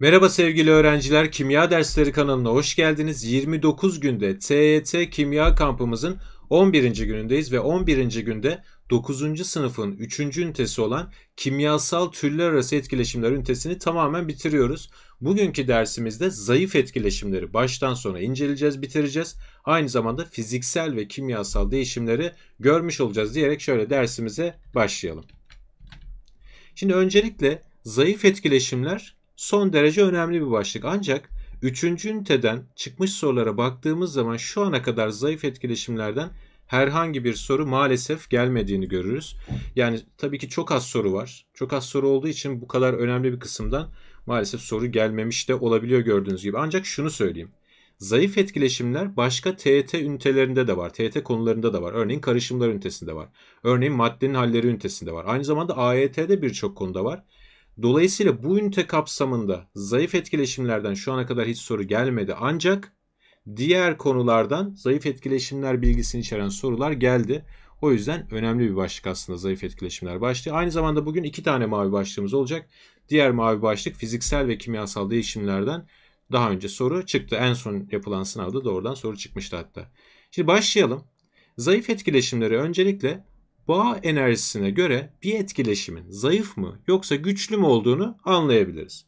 Merhaba sevgili öğrenciler, Kimya Dersleri kanalına hoş geldiniz. 29 günde TYT e Kimya kampımızın 11. günündeyiz ve 11. günde 9. sınıfın 3. ünitesi olan kimyasal türler arası etkileşimler ünitesini tamamen bitiriyoruz. Bugünkü dersimizde zayıf etkileşimleri baştan sona inceleyeceğiz, bitireceğiz. Aynı zamanda fiziksel ve kimyasal değişimleri görmüş olacağız diyerek şöyle dersimize başlayalım. Şimdi öncelikle zayıf etkileşimler son derece önemli bir başlık. Ancak 3. üniteden çıkmış sorulara baktığımız zaman şu ana kadar zayıf etkileşimlerden herhangi bir soru maalesef gelmediğini görürüz. Yani tabii ki çok az soru var. Çok az soru olduğu için bu kadar önemli bir kısımdan maalesef soru gelmemiş de olabiliyor gördüğünüz gibi. Ancak şunu söyleyeyim. Zayıf etkileşimler başka TET ünitelerinde de var. TET konularında da var. Örneğin karışımlar ünitesinde var. Örneğin maddenin halleri ünitesinde var. Aynı zamanda AET'de birçok konuda var. Dolayısıyla bu ünite kapsamında zayıf etkileşimlerden şu ana kadar hiç soru gelmedi ancak diğer konulardan zayıf etkileşimler bilgisini içeren sorular geldi. O yüzden önemli bir başlık aslında zayıf etkileşimler başlığı. Aynı zamanda bugün iki tane mavi başlığımız olacak. Diğer mavi başlık fiziksel ve kimyasal değişimlerden daha önce soru çıktı. En son yapılan sınavda doğrudan soru çıkmıştı hatta. Şimdi başlayalım. Zayıf etkileşimleri öncelikle boğa enerjisine göre bir etkileşimin zayıf mı yoksa güçlü mü olduğunu anlayabiliriz.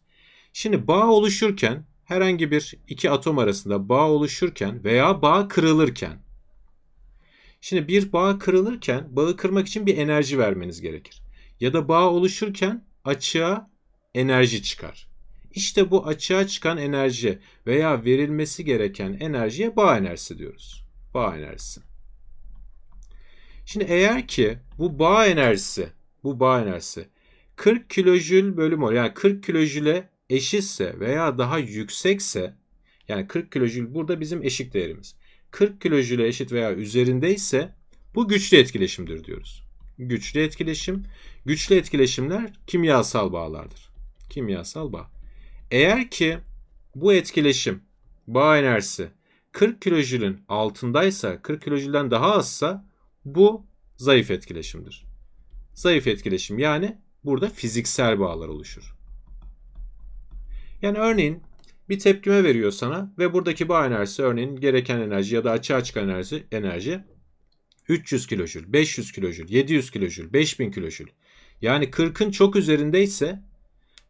Şimdi bağ oluşurken herhangi bir iki atom arasında bağ oluşurken veya bağ kırılırken Şimdi bir bağ kırılırken bağı kırmak için bir enerji vermeniz gerekir. Ya da bağ oluşurken açığa enerji çıkar. İşte bu açığa çıkan enerji veya verilmesi gereken enerjiye bağ enerjisi diyoruz. Bağ enerjisi. Şimdi eğer ki bu bağ enerjisi, bu bağ enerjisi 40 kilojül bölü mol yani 40 kilojüle eşitse veya daha yüksekse yani 40 kilojül burada bizim eşik değerimiz. 40 kilojüle eşit veya üzerindeyse bu güçlü etkileşimdir diyoruz. Güçlü etkileşim. Güçlü etkileşimler kimyasal bağlardır. Kimyasal bağ. Eğer ki bu etkileşim bağ enerjisi 40 kilojülün altındaysa 40 kilojülden daha azsa bu zayıf etkileşimdir. Zayıf etkileşim yani burada fiziksel bağlar oluşur. Yani örneğin bir tepkime veriyor sana ve buradaki bağ enerjisi örneğin gereken enerji ya da açığa çıkan enerji, enerji 300 kilojül, 500 kilojül, 700 kilojül, 5000 kilojül. Yani 40'ın çok üzerindeyse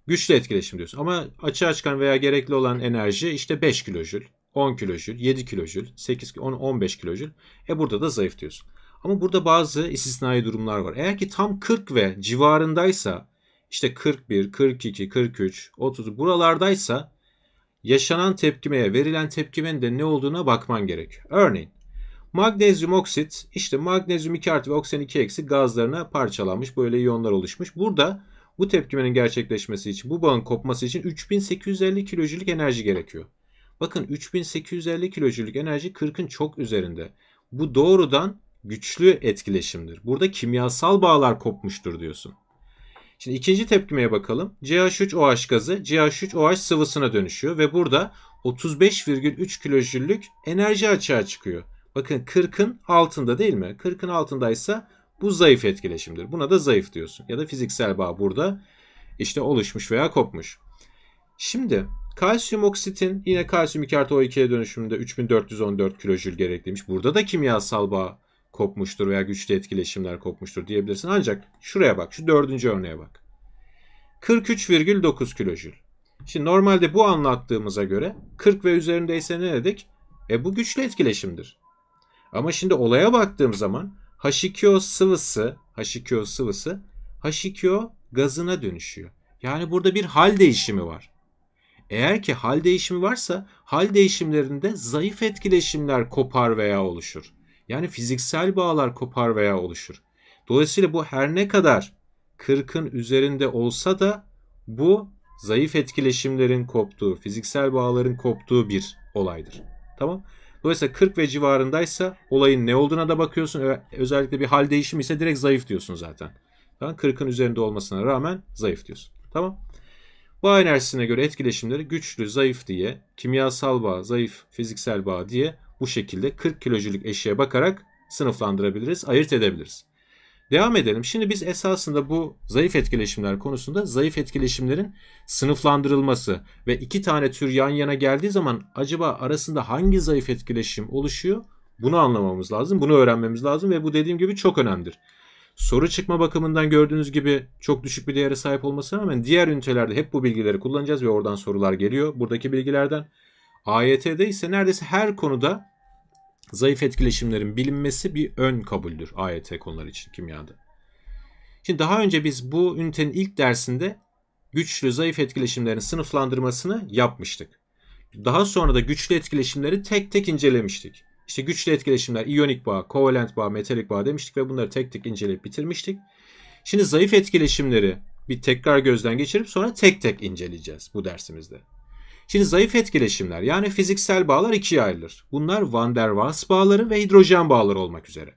güçlü etkileşim diyorsun. Ama açığa çıkan veya gerekli olan enerji işte 5 kilojül, 10 kilojül, 7 kilojül, 8 10 15 kilojül. E burada da zayıf diyorsun. Ama burada bazı istisnai durumlar var. Eğer ki tam 40 ve civarındaysa işte 41, 42, 43, 30 buralardaysa yaşanan tepkimeye verilen tepkimenin de ne olduğuna bakman gerek. Örneğin magnezyum oksit işte magnezyum 2 artı ve oksijen 2 eksi gazlarına parçalanmış böyle iyonlar oluşmuş. Burada bu tepkimenin gerçekleşmesi için bu bağın kopması için 3850 kilojülük enerji gerekiyor. Bakın 3850 kilojülük enerji 40'ın çok üzerinde. Bu doğrudan güçlü etkileşimdir. Burada kimyasal bağlar kopmuştur diyorsun. Şimdi ikinci tepkimeye bakalım. CH3OH gazı CH3OH sıvısına dönüşüyor ve burada 35,3 kilojüllük enerji açığa çıkıyor. Bakın 40'ın altında değil mi? 40'ın altındaysa bu zayıf etkileşimdir. Buna da zayıf diyorsun. Ya da fiziksel bağ burada işte oluşmuş veya kopmuş. Şimdi kalsiyum oksitin yine kalsiyum 2 artı O2'ye dönüşümünde 3414 kilojül gerekliymiş. Burada da kimyasal bağ kopmuştur veya güçlü etkileşimler kopmuştur diyebilirsin. Ancak şuraya bak, şu dördüncü örneğe bak. 43,9 kilojül. Şimdi normalde bu anlattığımıza göre 40 ve üzerindeyse ne dedik? E bu güçlü etkileşimdir. Ama şimdi olaya baktığım zaman H2O sıvısı, H2O sıvısı H2O gazına dönüşüyor. Yani burada bir hal değişimi var. Eğer ki hal değişimi varsa hal değişimlerinde zayıf etkileşimler kopar veya oluşur. Yani fiziksel bağlar kopar veya oluşur. Dolayısıyla bu her ne kadar 40'ın üzerinde olsa da bu zayıf etkileşimlerin koptuğu, fiziksel bağların koptuğu bir olaydır. Tamam? Dolayısıyla 40 ve civarındaysa olayın ne olduğuna da bakıyorsun. Özellikle bir hal değişimi ise direkt zayıf diyorsun zaten. Tamam? 40'ın üzerinde olmasına rağmen zayıf diyorsun. Tamam? Bu enerjisine göre etkileşimleri güçlü, zayıf diye, kimyasal bağ, zayıf, fiziksel bağ diye bu şekilde 40 kilojülük eşeğe bakarak sınıflandırabiliriz, ayırt edebiliriz. Devam edelim. Şimdi biz esasında bu zayıf etkileşimler konusunda zayıf etkileşimlerin sınıflandırılması ve iki tane tür yan yana geldiği zaman acaba arasında hangi zayıf etkileşim oluşuyor? Bunu anlamamız lazım, bunu öğrenmemiz lazım ve bu dediğim gibi çok önemlidir. Soru çıkma bakımından gördüğünüz gibi çok düşük bir değere sahip olmasına rağmen diğer ünitelerde hep bu bilgileri kullanacağız ve oradan sorular geliyor buradaki bilgilerden. AYT'de ise neredeyse her konuda zayıf etkileşimlerin bilinmesi bir ön kabuldür AYT konuları için kimyada. Şimdi daha önce biz bu ünitenin ilk dersinde güçlü zayıf etkileşimlerin sınıflandırmasını yapmıştık. Daha sonra da güçlü etkileşimleri tek tek incelemiştik. İşte güçlü etkileşimler iyonik bağ, kovalent bağ, metalik bağ demiştik ve bunları tek tek inceleyip bitirmiştik. Şimdi zayıf etkileşimleri bir tekrar gözden geçirip sonra tek tek inceleyeceğiz bu dersimizde. Şimdi zayıf etkileşimler yani fiziksel bağlar ikiye ayrılır. Bunlar van der Waals bağları ve hidrojen bağları olmak üzere.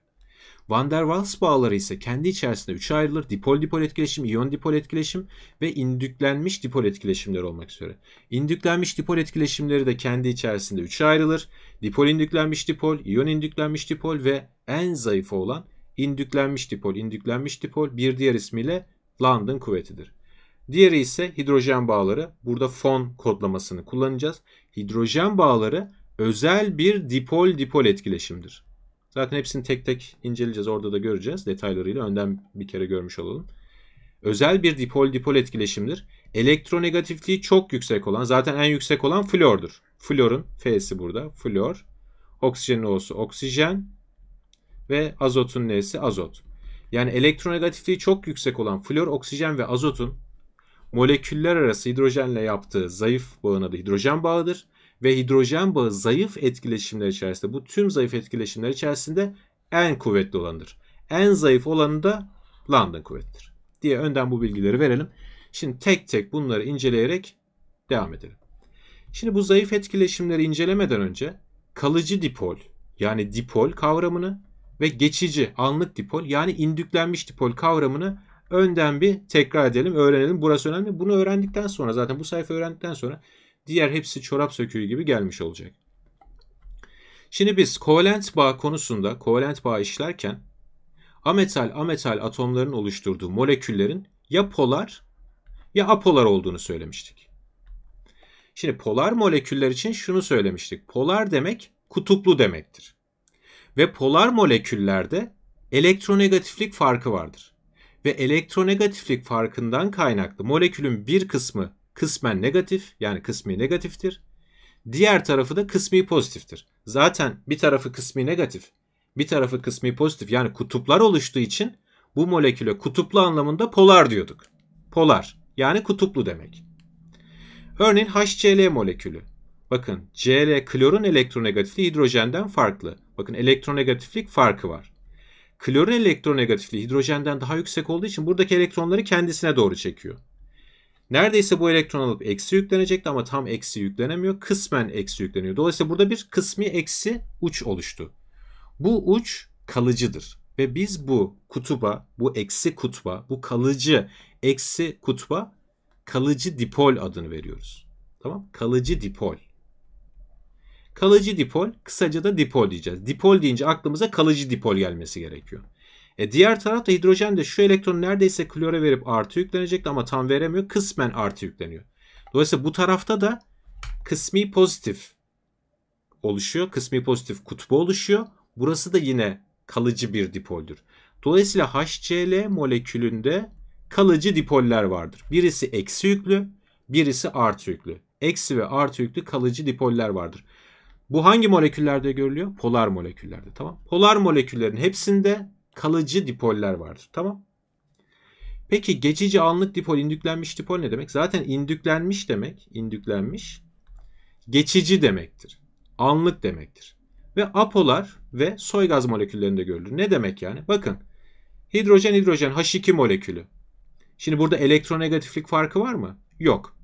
Van der Waals bağları ise kendi içerisinde 3'e ayrılır. Dipol dipol etkileşim, iyon dipol etkileşim ve indüklenmiş dipol etkileşimler olmak üzere. İndüklenmiş dipol etkileşimleri de kendi içerisinde 3'e ayrılır. Dipol indüklenmiş dipol, iyon indüklenmiş dipol ve en zayıfı olan indüklenmiş dipol, indüklenmiş dipol bir diğer ismiyle London kuvvetidir. Diğeri ise hidrojen bağları. Burada fon kodlamasını kullanacağız. Hidrojen bağları özel bir dipol dipol etkileşimdir. Zaten hepsini tek tek inceleyeceğiz. Orada da göreceğiz detaylarıyla. Önden bir kere görmüş olalım. Özel bir dipol dipol etkileşimdir. Elektronegatifliği çok yüksek olan, zaten en yüksek olan flordur. Florun F'si burada. Flor. Oksijenin O'su oksijen. Ve azotun N'si azot. Yani elektronegatifliği çok yüksek olan flor, oksijen ve azotun moleküller arası hidrojenle yaptığı zayıf bağın adı hidrojen bağıdır. Ve hidrojen bağı zayıf etkileşimler içerisinde bu tüm zayıf etkileşimler içerisinde en kuvvetli olanıdır. En zayıf olanı da London kuvvettir diye önden bu bilgileri verelim. Şimdi tek tek bunları inceleyerek devam edelim. Şimdi bu zayıf etkileşimleri incelemeden önce kalıcı dipol yani dipol kavramını ve geçici anlık dipol yani indüklenmiş dipol kavramını önden bir tekrar edelim, öğrenelim. Burası önemli. Bunu öğrendikten sonra zaten bu sayfa öğrendikten sonra diğer hepsi çorap söküğü gibi gelmiş olacak. Şimdi biz kovalent bağ konusunda kovalent bağ işlerken ametal ametal atomların oluşturduğu moleküllerin ya polar ya apolar olduğunu söylemiştik. Şimdi polar moleküller için şunu söylemiştik. Polar demek kutuplu demektir. Ve polar moleküllerde elektronegatiflik farkı vardır ve elektronegatiflik farkından kaynaklı molekülün bir kısmı kısmen negatif yani kısmi negatiftir. Diğer tarafı da kısmi pozitiftir. Zaten bir tarafı kısmi negatif, bir tarafı kısmi pozitif yani kutuplar oluştuğu için bu moleküle kutuplu anlamında polar diyorduk. Polar yani kutuplu demek. Örneğin HCl molekülü. Bakın Cl klorun elektronegatifliği hidrojenden farklı. Bakın elektronegatiflik farkı var. Klorun elektronegatifliği hidrojenden daha yüksek olduğu için buradaki elektronları kendisine doğru çekiyor. Neredeyse bu elektron alıp eksi yüklenecekti ama tam eksi yüklenemiyor. Kısmen eksi yükleniyor. Dolayısıyla burada bir kısmi eksi uç oluştu. Bu uç kalıcıdır. Ve biz bu kutuba, bu eksi kutba, bu kalıcı eksi kutba kalıcı dipol adını veriyoruz. Tamam? Kalıcı dipol. Kalıcı dipol, kısaca da dipol diyeceğiz. Dipol deyince aklımıza kalıcı dipol gelmesi gerekiyor. E diğer tarafta hidrojen de şu elektron neredeyse klora verip artı yüklenecek ama tam veremiyor. Kısmen artı yükleniyor. Dolayısıyla bu tarafta da kısmi pozitif oluşuyor. Kısmi pozitif kutbu oluşuyor. Burası da yine kalıcı bir dipoldür. Dolayısıyla HCl molekülünde kalıcı dipoller vardır. Birisi eksi yüklü, birisi artı yüklü. Eksi ve artı yüklü kalıcı dipoller vardır. Bu hangi moleküllerde görülüyor? Polar moleküllerde tamam. Polar moleküllerin hepsinde kalıcı dipoller vardır tamam. Peki geçici anlık dipol, indüklenmiş dipol ne demek? Zaten indüklenmiş demek, indüklenmiş geçici demektir. Anlık demektir. Ve apolar ve soy gaz moleküllerinde görülür. Ne demek yani? Bakın hidrojen hidrojen H2 molekülü. Şimdi burada elektronegatiflik farkı var mı? Yok.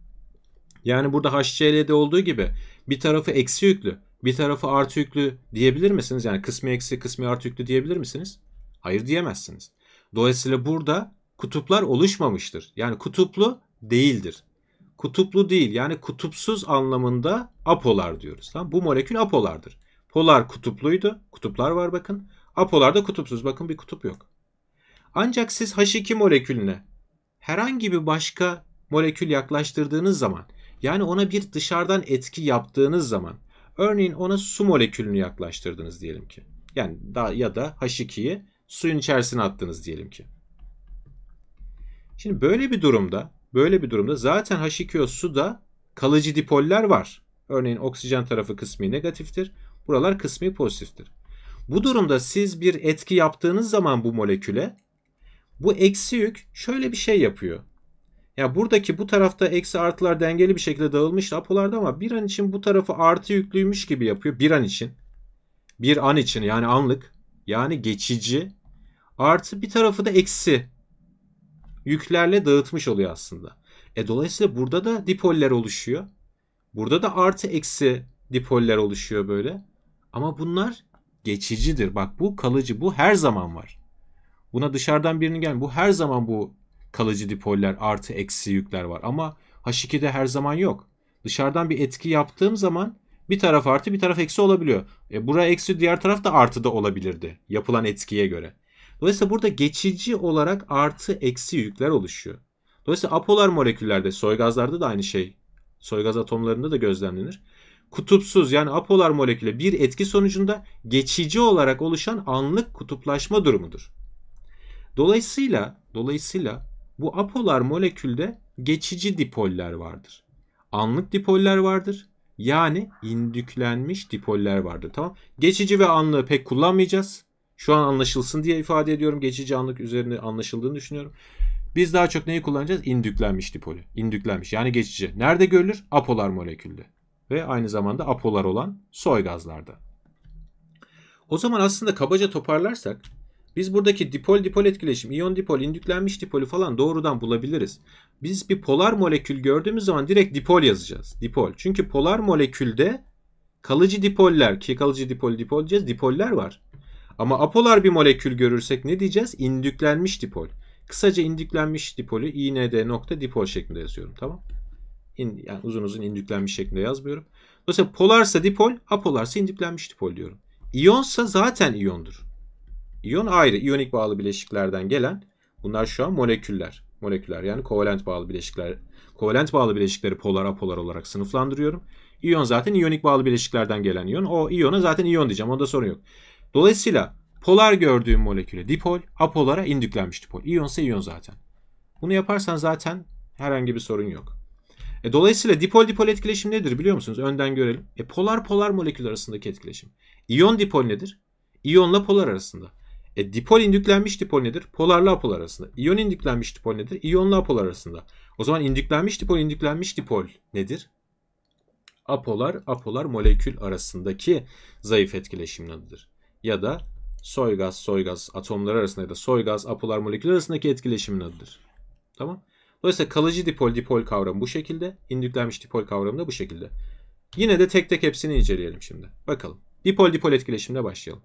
Yani burada HCl'de olduğu gibi bir tarafı eksi yüklü, bir tarafı artı yüklü diyebilir misiniz? Yani kısmı eksi kısmı artı yüklü diyebilir misiniz? Hayır diyemezsiniz. Dolayısıyla burada kutuplar oluşmamıştır. Yani kutuplu değildir. Kutuplu değil yani kutupsuz anlamında apolar diyoruz. Bu molekül apolardır. Polar kutupluydu. Kutuplar var bakın. Apolar da kutupsuz. Bakın bir kutup yok. Ancak siz H2 molekülüne herhangi bir başka molekül yaklaştırdığınız zaman yani ona bir dışarıdan etki yaptığınız zaman Örneğin ona su molekülünü yaklaştırdınız diyelim ki. Yani daha ya da H2'yi suyun içerisine attınız diyelim ki. Şimdi böyle bir durumda, böyle bir durumda zaten H2O suda kalıcı dipoller var. Örneğin oksijen tarafı kısmi negatiftir. Buralar kısmi pozitiftir. Bu durumda siz bir etki yaptığınız zaman bu moleküle bu eksi yük şöyle bir şey yapıyor. Ya buradaki bu tarafta eksi artılar dengeli bir şekilde dağılmıştı apolarda ama bir an için bu tarafı artı yüklüymüş gibi yapıyor. Bir an için. Bir an için yani anlık. Yani geçici. Artı bir tarafı da eksi yüklerle dağıtmış oluyor aslında. E dolayısıyla burada da dipoller oluşuyor. Burada da artı eksi dipoller oluşuyor böyle. Ama bunlar geçicidir. Bak bu kalıcı. Bu her zaman var. Buna dışarıdan birini gel. Bu her zaman bu kalıcı dipoller artı eksi yükler var. Ama H2'de her zaman yok. Dışarıdan bir etki yaptığım zaman bir taraf artı bir taraf eksi olabiliyor. E, bura eksi diğer taraf da artı da olabilirdi yapılan etkiye göre. Dolayısıyla burada geçici olarak artı eksi yükler oluşuyor. Dolayısıyla apolar moleküllerde soygazlarda da aynı şey. Soygaz atomlarında da gözlemlenir. Kutupsuz yani apolar moleküle bir etki sonucunda geçici olarak oluşan anlık kutuplaşma durumudur. Dolayısıyla dolayısıyla bu apolar molekülde geçici dipoller vardır. Anlık dipoller vardır. Yani indüklenmiş dipoller vardır. Tamam. Geçici ve anlığı pek kullanmayacağız. Şu an anlaşılsın diye ifade ediyorum. Geçici anlık üzerine anlaşıldığını düşünüyorum. Biz daha çok neyi kullanacağız? İndüklenmiş dipoli. İndüklenmiş yani geçici. Nerede görülür? Apolar molekülde. Ve aynı zamanda apolar olan soy gazlarda. O zaman aslında kabaca toparlarsak biz buradaki dipol dipol etkileşim, iyon dipol, indüklenmiş dipolü falan doğrudan bulabiliriz. Biz bir polar molekül gördüğümüz zaman direkt dipol yazacağız. Dipol. Çünkü polar molekülde kalıcı dipoller ki kalıcı dipol dipol diyeceğiz dipoller var. Ama apolar bir molekül görürsek ne diyeceğiz? İndüklenmiş dipol. Kısaca indüklenmiş dipolü IND nokta dipol şeklinde yazıyorum tamam. İn, yani uzun uzun indüklenmiş şeklinde yazmıyorum. Dolayısıyla polarsa dipol, apolarsa indüklenmiş dipol diyorum. İyonsa zaten iyondur. İyon ayrı iyonik bağlı bileşiklerden gelen bunlar şu an moleküller. moleküller, yani kovalent bağlı bileşikler. Kovalent bağlı bileşikleri polar apolar olarak sınıflandırıyorum. İyon zaten iyonik bağlı bileşiklerden gelen iyon. O iyona zaten iyon diyeceğim. Onda sorun yok. Dolayısıyla polar gördüğüm moleküle dipol, apolara indüklenmiş dipol. İyon ise iyon zaten. Bunu yaparsan zaten herhangi bir sorun yok. E, dolayısıyla dipol dipol etkileşim nedir biliyor musunuz? Önden görelim. E, polar polar molekül arasındaki etkileşim. İyon dipol nedir? İyonla polar arasında. E, dipol indüklenmiş dipol nedir? Polarla apol arasında. İyon indüklenmiş dipol nedir? İyonla apol arasında. O zaman indüklenmiş dipol indüklenmiş dipol nedir? Apolar apolar molekül arasındaki zayıf etkileşimin adıdır. Ya da soy gaz soy gaz atomları arasında ya da soy gaz apolar molekül arasındaki etkileşimin adıdır. Tamam. Dolayısıyla kalıcı dipol dipol kavramı bu şekilde. indüklenmiş dipol kavramı da bu şekilde. Yine de tek tek hepsini inceleyelim şimdi. Bakalım. Dipol dipol etkileşimle başlayalım.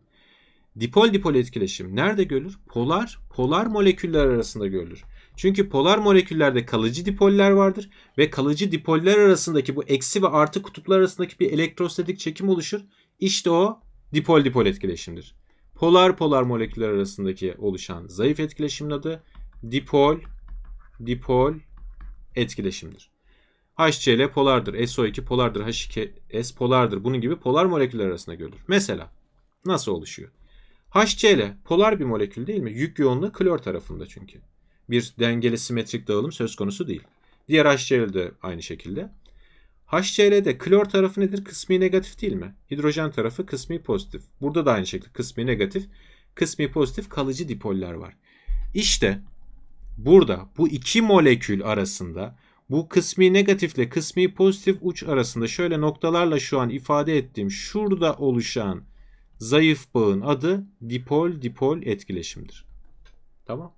Dipol dipol etkileşim nerede görülür? Polar, polar moleküller arasında görülür. Çünkü polar moleküllerde kalıcı dipoller vardır ve kalıcı dipoller arasındaki bu eksi ve artı kutuplar arasındaki bir elektrostatik çekim oluşur. İşte o dipol dipol etkileşimdir. Polar polar moleküller arasındaki oluşan zayıf etkileşimin adı dipol dipol etkileşimdir. HCl polardır, SO2 polardır, H2S polardır. Bunun gibi polar moleküller arasında görülür. Mesela nasıl oluşuyor? HCl polar bir molekül değil mi? Yük yoğunluğu klor tarafında çünkü. Bir dengeli simetrik dağılım söz konusu değil. Diğer HCl de aynı şekilde. HCl'de klor tarafı nedir? Kısmi negatif değil mi? Hidrojen tarafı kısmi pozitif. Burada da aynı şekilde kısmi negatif, kısmi pozitif kalıcı dipoller var. İşte burada bu iki molekül arasında bu kısmi negatifle kısmi pozitif uç arasında şöyle noktalarla şu an ifade ettiğim şurada oluşan Zayıf bağın adı dipol dipol etkileşimdir. Tamam.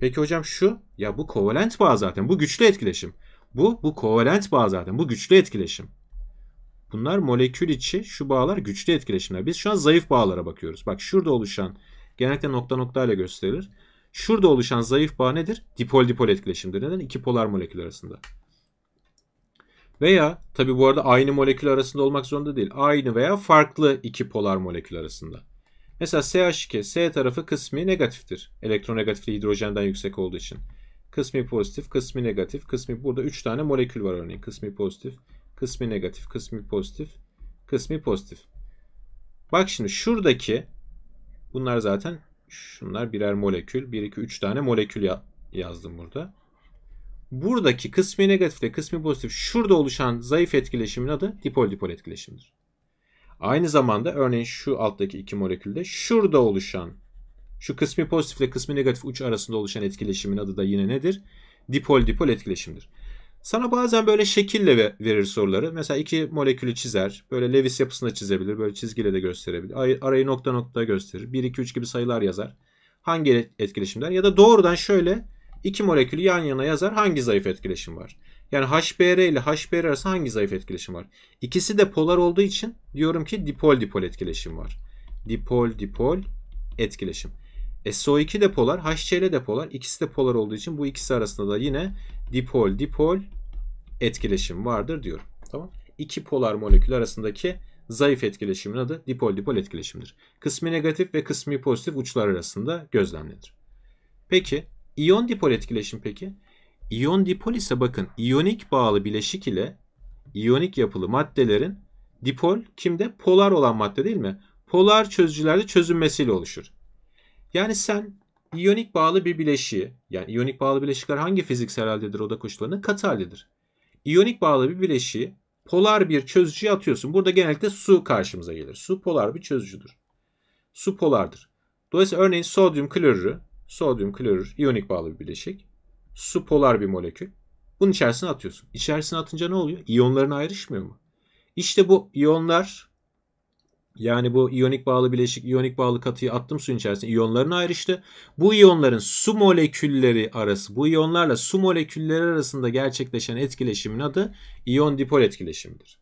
Peki hocam şu ya bu kovalent bağ zaten bu güçlü etkileşim. Bu bu kovalent bağ zaten bu güçlü etkileşim. Bunlar molekül içi şu bağlar güçlü etkileşimler. Biz şu an zayıf bağlara bakıyoruz. Bak şurada oluşan genellikle nokta nokta ile gösterilir. Şurada oluşan zayıf bağ nedir? Dipol dipol etkileşimdir. Neden? İki polar molekül arasında. Veya tabi bu arada aynı molekül arasında olmak zorunda değil. Aynı veya farklı iki polar molekül arasında. Mesela CH2, S tarafı kısmi negatiftir. Elektronegatifliği hidrojenden yüksek olduğu için. Kısmi pozitif, kısmi negatif, kısmi burada 3 tane molekül var örneğin. Kısmi pozitif, kısmi negatif, kısmi pozitif, kısmi pozitif. Bak şimdi şuradaki bunlar zaten şunlar birer molekül. 1 2 3 tane molekül ya yazdım burada. Buradaki kısmi negatif ve kısmi pozitif şurada oluşan zayıf etkileşimin adı dipol dipol etkileşimdir. Aynı zamanda örneğin şu alttaki iki molekülde şurada oluşan şu kısmi pozitif ile kısmi negatif uç arasında oluşan etkileşimin adı da yine nedir? Dipol dipol etkileşimdir. Sana bazen böyle şekille verir soruları. Mesela iki molekülü çizer. Böyle Lewis yapısında çizebilir. Böyle çizgiyle de gösterebilir. Arayı nokta nokta gösterir. 1, 2, 3 gibi sayılar yazar. Hangi etkileşimler? Ya da doğrudan şöyle İki molekülü yan yana yazar hangi zayıf etkileşim var? Yani HBr ile HBr arasında hangi zayıf etkileşim var? İkisi de polar olduğu için diyorum ki dipol dipol etkileşim var. Dipol dipol etkileşim. E, SO2 de polar, HCl de polar. İkisi de polar olduğu için bu ikisi arasında da yine dipol dipol etkileşim vardır diyorum. Tamam? İki polar molekül arasındaki zayıf etkileşimin adı dipol dipol etkileşimdir. Kısmi negatif ve kısmi pozitif uçlar arasında gözlemlenir. Peki İyon dipol etkileşim peki? İyon dipol ise bakın iyonik bağlı bileşik ile iyonik yapılı maddelerin dipol kimde? Polar olan madde değil mi? Polar çözücülerde çözünmesiyle oluşur. Yani sen iyonik bağlı bir bileşiği, yani iyonik bağlı bileşikler hangi fiziksel haldedir oda koşullarının? Katı haldedir. İyonik bağlı bir bileşiği polar bir çözücüye atıyorsun. Burada genellikle su karşımıza gelir. Su polar bir çözücüdür. Su polardır. Dolayısıyla örneğin sodyum klorürü Sodyum klorür iyonik bağlı bir bileşik. Su polar bir molekül. Bunun içerisine atıyorsun. İçerisine atınca ne oluyor? İyonlarına ayrışmıyor mu? İşte bu iyonlar yani bu iyonik bağlı bileşik, iyonik bağlı katıyı attım suyun içerisine. İyonlarına ayrıştı. Bu iyonların su molekülleri arası, bu iyonlarla su molekülleri arasında gerçekleşen etkileşimin adı iyon dipol etkileşimidir.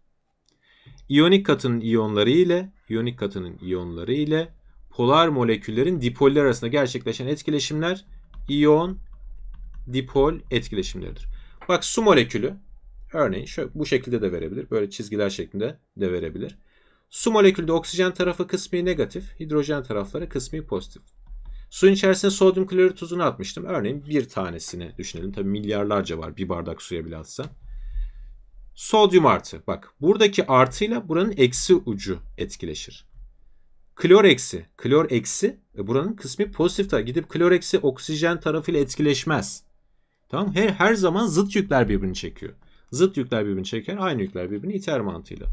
İyonik katının iyonları ile, iyonik katının iyonları ile polar moleküllerin dipoller arasında gerçekleşen etkileşimler iyon dipol etkileşimleridir. Bak su molekülü örneğin şöyle, bu şekilde de verebilir. Böyle çizgiler şeklinde de verebilir. Su molekülde oksijen tarafı kısmi negatif, hidrojen tarafları kısmi pozitif. Suyun içerisine sodyum klorür tuzunu atmıştım. Örneğin bir tanesini düşünelim. Tabii milyarlarca var bir bardak suya bile atsa. Sodyum artı. Bak buradaki artıyla buranın eksi ucu etkileşir. Klor eksi, Klor eksi. E buranın kısmi pozitif tarafı. Gidip klor eksi oksijen tarafıyla etkileşmez. Tamam her, her zaman zıt yükler birbirini çekiyor. Zıt yükler birbirini çeker. Aynı yükler birbirini iter mantığıyla.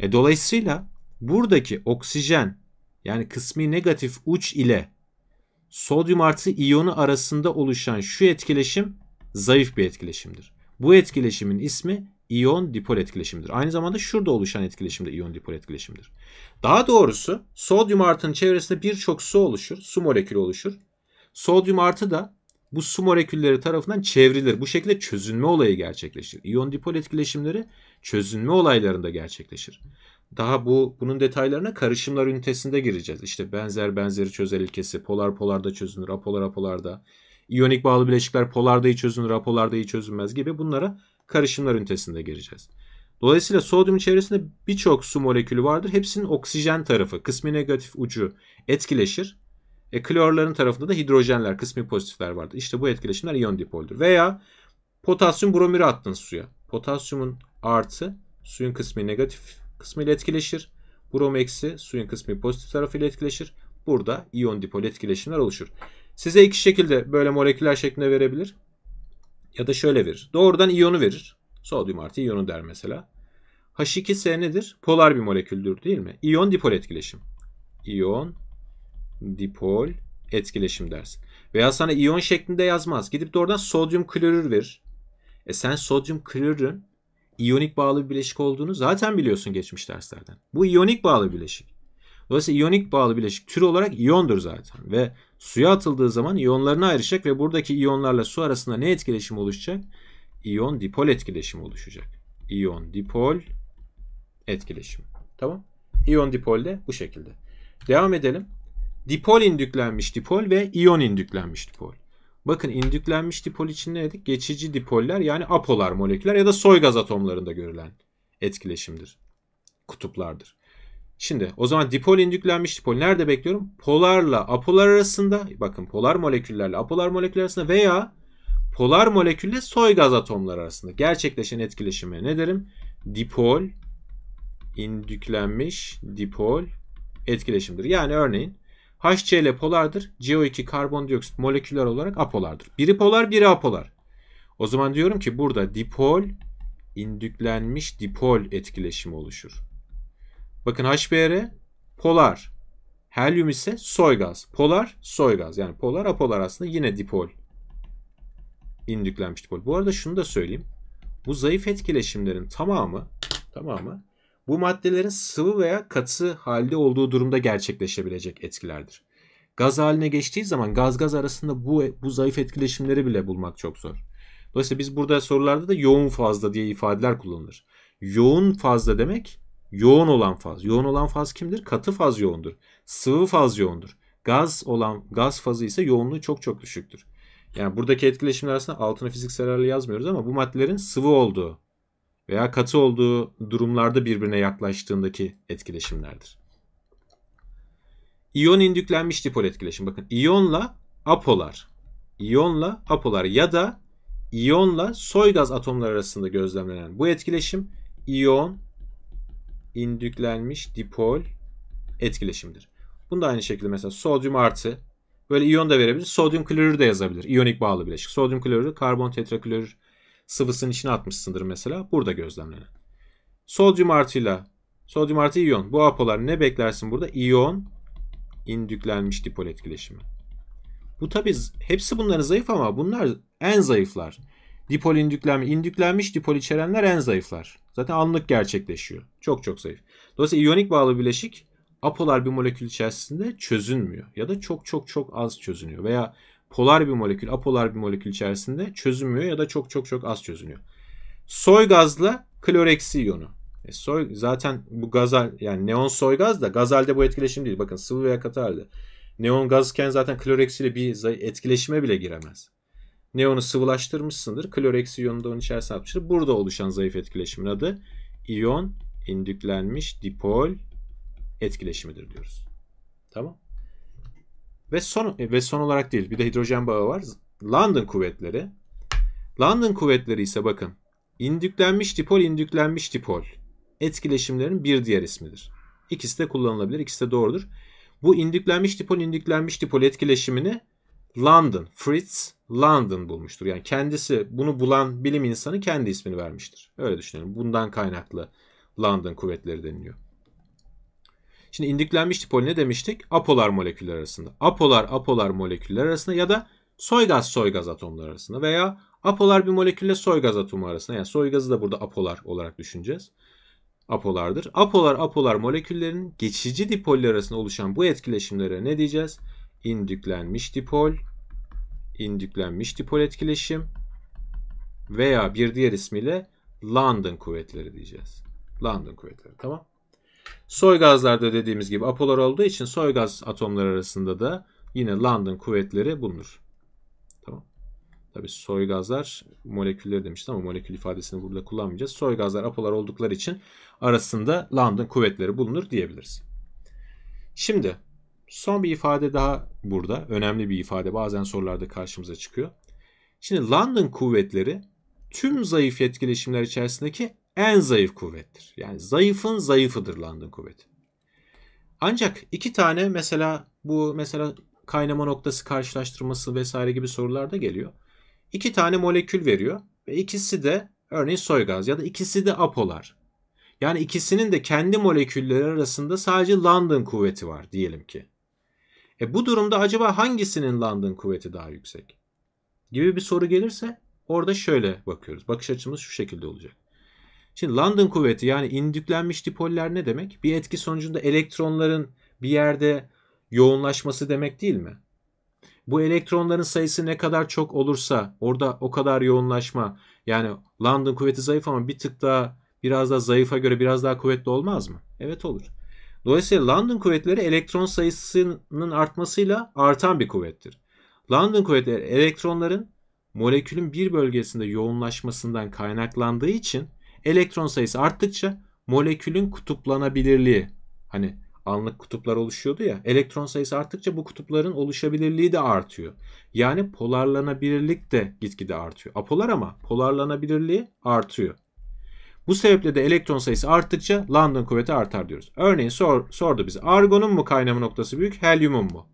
E dolayısıyla buradaki oksijen yani kısmi negatif uç ile sodyum artı iyonu arasında oluşan şu etkileşim zayıf bir etkileşimdir. Bu etkileşimin ismi iyon dipol etkileşimidir. Aynı zamanda şurada oluşan etkileşim de iyon dipol etkileşimidir. Daha doğrusu sodyum artının çevresinde birçok su oluşur. Su molekülü oluşur. Sodyum artı da bu su molekülleri tarafından çevrilir. Bu şekilde çözünme olayı gerçekleşir. İyon dipol etkileşimleri çözünme olaylarında gerçekleşir. Daha bu bunun detaylarına karışımlar ünitesinde gireceğiz. İşte benzer benzeri çözel ilkesi polar polarda çözünür, apolar apolarda. İyonik bağlı bileşikler polarda iyi çözünür, apolarda iyi çözünmez gibi bunlara karışımlar ünitesinde gireceğiz. Dolayısıyla sodyum çevresinde birçok su molekülü vardır. Hepsinin oksijen tarafı, kısmi negatif ucu etkileşir. E, klorların tarafında da hidrojenler, kısmi pozitifler vardır. İşte bu etkileşimler iyon dipoldür. Veya potasyum bromürü attın suya. Potasyumun artı suyun kısmi negatif kısmı ile etkileşir. Brom eksi suyun kısmi pozitif tarafı ile etkileşir. Burada iyon dipol etkileşimler oluşur. Size iki şekilde böyle moleküler şeklinde verebilir ya da şöyle verir. Doğrudan iyonu verir. Sodyum artı iyonu der mesela. H2S nedir? Polar bir moleküldür değil mi? İyon dipol etkileşim. İyon dipol etkileşim dersin. Veya sana iyon şeklinde yazmaz. Gidip doğrudan sodyum klorür verir. E sen sodyum klorürün iyonik bağlı bir bileşik olduğunu zaten biliyorsun geçmiş derslerden. Bu iyonik bağlı bileşik. Dolayısıyla iyonik bağlı bileşik tür olarak iyondur zaten ve Suya atıldığı zaman iyonlarına ayrışacak ve buradaki iyonlarla su arasında ne etkileşim oluşacak? İyon dipol etkileşimi oluşacak. İyon dipol etkileşimi. Tamam? İyon dipol de bu şekilde. Devam edelim. Dipol indüklenmiş dipol ve iyon indüklenmiş dipol. Bakın indüklenmiş dipol için ne dedik? Geçici dipoller yani apolar moleküller ya da soy gaz atomlarında görülen etkileşimdir. Kutuplardır. Şimdi o zaman dipol indüklenmiş dipol nerede bekliyorum? Polarla apolar arasında bakın polar moleküllerle apolar moleküller arasında veya polar molekülle soy gaz atomları arasında gerçekleşen etkileşime ne derim? Dipol indüklenmiş dipol etkileşimdir. Yani örneğin HCl polardır. CO2 karbondioksit moleküller olarak apolardır. Biri polar biri apolar. O zaman diyorum ki burada dipol indüklenmiş dipol etkileşimi oluşur. Bakın HBr polar. Helyum ise soy gaz. Polar soy gaz. Yani polar apolar aslında yine dipol. İndüklenmiş dipol. Bu arada şunu da söyleyeyim. Bu zayıf etkileşimlerin tamamı tamamı bu maddelerin sıvı veya katı halde olduğu durumda gerçekleşebilecek etkilerdir. Gaz haline geçtiği zaman gaz gaz arasında bu, bu zayıf etkileşimleri bile bulmak çok zor. Dolayısıyla biz burada sorularda da yoğun fazla diye ifadeler kullanılır. Yoğun fazla demek yoğun olan faz. Yoğun olan faz kimdir? Katı faz yoğundur. Sıvı faz yoğundur. Gaz olan gaz fazı ise yoğunluğu çok çok düşüktür. Yani buradaki etkileşimler aslında altına fiziksel değerli yazmıyoruz ama bu maddelerin sıvı olduğu veya katı olduğu durumlarda birbirine yaklaştığındaki etkileşimlerdir. İyon indüklenmiş dipol etkileşim. Bakın iyonla apolar. İyonla apolar ya da iyonla soy gaz atomları arasında gözlemlenen bu etkileşim iyon indüklenmiş dipol etkileşimdir. Bunu da aynı şekilde mesela sodyum artı böyle iyon da verebilir. Sodyum klorür de yazabilir. İyonik bağlı bileşik. Sodyum klorür karbon tetraklorür sıvısının içine atmışsındır mesela. Burada gözlemlenen. Sodyum artıyla sodyum artı iyon. Bu apolar ne beklersin burada? İyon indüklenmiş dipol etkileşimi. Bu tabi hepsi bunların zayıf ama bunlar en zayıflar. Dipol indüklenmiş. İndüklenmiş dipol içerenler en zayıflar. Zaten anlık gerçekleşiyor. Çok çok zayıf. Dolayısıyla iyonik bağlı bileşik apolar bir molekül içerisinde çözünmüyor. Ya da çok çok çok az çözünüyor. Veya polar bir molekül, apolar bir molekül içerisinde çözünmüyor ya da çok çok çok az çözünüyor. Soy gazla kloreksi iyonu. E soy, zaten bu gazal yani neon soy gaz da gazelde bu etkileşim değil. Bakın sıvı veya katı halde. Neon gazken zaten kloreksiyle bir etkileşime bile giremez. Neonu sıvılaştırmışsındır. Kloreksi iyonunu da onun içerisine atmıştır. Burada oluşan zayıf etkileşimin adı iyon indüklenmiş dipol etkileşimidir diyoruz. Tamam. Ve son ve son olarak değil bir de hidrojen bağı var. London kuvvetleri. London kuvvetleri ise bakın indüklenmiş dipol indüklenmiş dipol etkileşimlerin bir diğer ismidir. İkisi de kullanılabilir. ikisi de doğrudur. Bu indüklenmiş dipol indüklenmiş dipol etkileşimini London, Fritz London bulmuştur. Yani kendisi bunu bulan bilim insanı kendi ismini vermiştir. Öyle düşünelim. Bundan kaynaklı London kuvvetleri deniliyor. Şimdi indiklenmiş dipol ne demiştik? Apolar moleküller arasında. Apolar apolar moleküller arasında ya da soygaz soygaz atomlar arasında veya apolar bir molekülle soygaz atomu arasında. Yani soygazı da burada apolar olarak düşüneceğiz. Apolardır. Apolar apolar moleküllerin geçici dipoller arasında oluşan bu etkileşimlere ne diyeceğiz? indüklenmiş dipol, indüklenmiş dipol etkileşim veya bir diğer ismiyle London kuvvetleri diyeceğiz. London kuvvetleri tamam. Soy gazlarda dediğimiz gibi apolar olduğu için soy gaz atomları arasında da yine London kuvvetleri bulunur. Tamam. Tabi soy gazlar molekülleri demiştim ama molekül ifadesini burada kullanmayacağız. Soy gazlar apolar oldukları için arasında London kuvvetleri bulunur diyebiliriz. Şimdi Son bir ifade daha burada. Önemli bir ifade. Bazen sorularda karşımıza çıkıyor. Şimdi London kuvvetleri tüm zayıf etkileşimler içerisindeki en zayıf kuvvettir. Yani zayıfın zayıfıdır London kuvveti. Ancak iki tane mesela bu mesela kaynama noktası karşılaştırması vesaire gibi sorularda geliyor. İki tane molekül veriyor ve ikisi de örneğin soy gaz ya da ikisi de apolar. Yani ikisinin de kendi molekülleri arasında sadece London kuvveti var diyelim ki. E bu durumda acaba hangisinin London kuvveti daha yüksek? Gibi bir soru gelirse orada şöyle bakıyoruz. Bakış açımız şu şekilde olacak. Şimdi London kuvveti yani indüklenmiş dipoller ne demek? Bir etki sonucunda elektronların bir yerde yoğunlaşması demek değil mi? Bu elektronların sayısı ne kadar çok olursa orada o kadar yoğunlaşma yani London kuvveti zayıf ama bir tık daha biraz daha zayıfa göre biraz daha kuvvetli olmaz mı? Evet olur. Dolayısıyla London kuvvetleri elektron sayısının artmasıyla artan bir kuvvettir. London kuvvetleri elektronların molekülün bir bölgesinde yoğunlaşmasından kaynaklandığı için elektron sayısı arttıkça molekülün kutuplanabilirliği hani anlık kutuplar oluşuyordu ya elektron sayısı arttıkça bu kutupların oluşabilirliği de artıyor. Yani polarlanabilirlik de gitgide artıyor. Apolar ama polarlanabilirliği artıyor. Bu sebeple de elektron sayısı arttıkça London kuvveti artar diyoruz. Örneğin sor, sordu bize. Argonun mu kaynama noktası büyük, helyumun mu?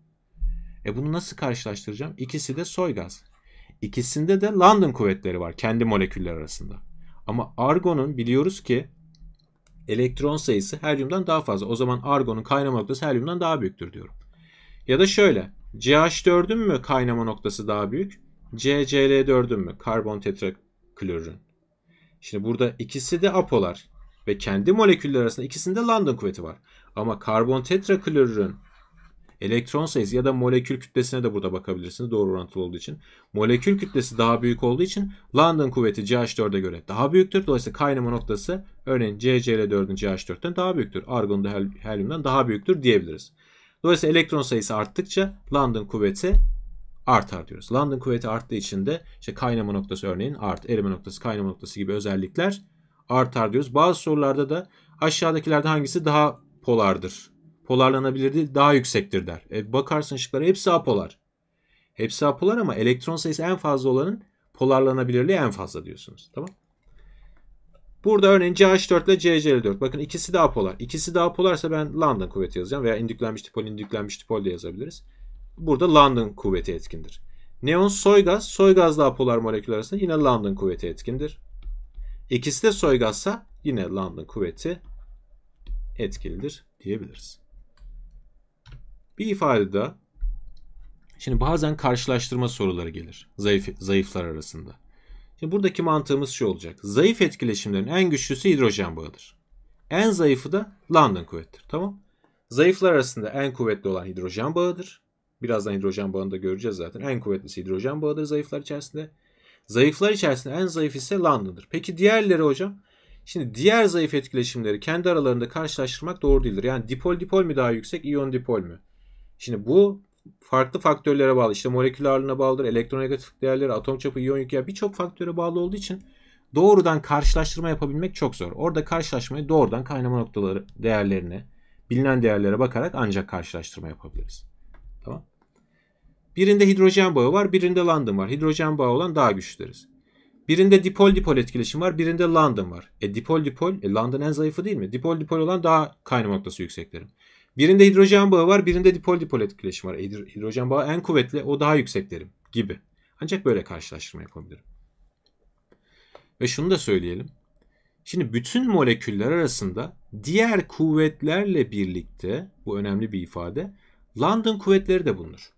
E bunu nasıl karşılaştıracağım? İkisi de soy gaz. İkisinde de London kuvvetleri var kendi moleküller arasında. Ama argonun biliyoruz ki elektron sayısı helyumdan daha fazla. O zaman argonun kaynama noktası helyumdan daha büyüktür diyorum. Ya da şöyle CH4'ün mü kaynama noktası daha büyük? CCl4'ün mü? Karbon tetraklorürün. Şimdi burada ikisi de apolar ve kendi moleküller arasında ikisinde London kuvveti var. Ama karbon tetraklorürün elektron sayısı ya da molekül kütlesine de burada bakabilirsiniz doğru orantılı olduğu için. Molekül kütlesi daha büyük olduğu için London kuvveti CH4'e göre daha büyüktür. Dolayısıyla kaynama noktası örneğin CCl4'ün CH4'ten daha büyüktür. Argon da helyumdan daha büyüktür diyebiliriz. Dolayısıyla elektron sayısı arttıkça London kuvveti artar diyoruz. London kuvveti arttığı için de işte kaynama noktası örneğin art, erime noktası, kaynama noktası gibi özellikler artar diyoruz. Bazı sorularda da aşağıdakilerde hangisi daha polardır? Polarlanabilir değil, daha yüksektir der. E bakarsın ışıklara hepsi apolar. Hepsi apolar ama elektron sayısı en fazla olanın polarlanabilirliği en fazla diyorsunuz. Tamam? Burada örneğin CH4 ile CCl4. Bakın ikisi de apolar. İkisi de apolarsa ben London kuvveti yazacağım veya indüklenmiş dipol, indüklenmiş dipol de yazabiliriz. Burada London kuvveti etkindir. Neon soygaz, soygazla apolar molekül arasında yine London kuvveti etkindir. İkisi de soygazsa yine London kuvveti etkilidir diyebiliriz. Bir ifade daha. Şimdi bazen karşılaştırma soruları gelir zayıf, zayıflar arasında. Şimdi buradaki mantığımız şu olacak. Zayıf etkileşimlerin en güçlüsü hidrojen bağıdır. En zayıfı da London kuvvettir. Tamam. Zayıflar arasında en kuvvetli olan hidrojen bağıdır. Birazdan hidrojen bağını da göreceğiz zaten. En kuvvetlisi hidrojen bağıdır zayıflar içerisinde. Zayıflar içerisinde en zayıf ise London'dır. Peki diğerleri hocam? Şimdi diğer zayıf etkileşimleri kendi aralarında karşılaştırmak doğru değildir. Yani dipol dipol mü daha yüksek, iyon dipol mü? Şimdi bu farklı faktörlere bağlı. İşte molekül ağırlığına bağlıdır, elektronegatif değerleri, atom çapı, iyon yükü birçok faktöre bağlı olduğu için doğrudan karşılaştırma yapabilmek çok zor. Orada karşılaşmayı doğrudan kaynama noktaları değerlerine, bilinen değerlere bakarak ancak karşılaştırma yapabiliriz. Tamam? Birinde hidrojen bağı var, birinde London var. Hidrojen bağı olan daha güçlü Birinde dipol dipol etkileşim var, birinde London var. E dipol dipol, e, London en zayıfı değil mi? Dipol dipol olan daha kaynama noktası yüksek Birinde hidrojen bağı var, birinde dipol dipol etkileşim var. E, hidrojen bağı en kuvvetli, o daha yükseklerim gibi. Ancak böyle karşılaştırma yapabilirim. Ve şunu da söyleyelim. Şimdi bütün moleküller arasında diğer kuvvetlerle birlikte, bu önemli bir ifade, London kuvvetleri de bulunur.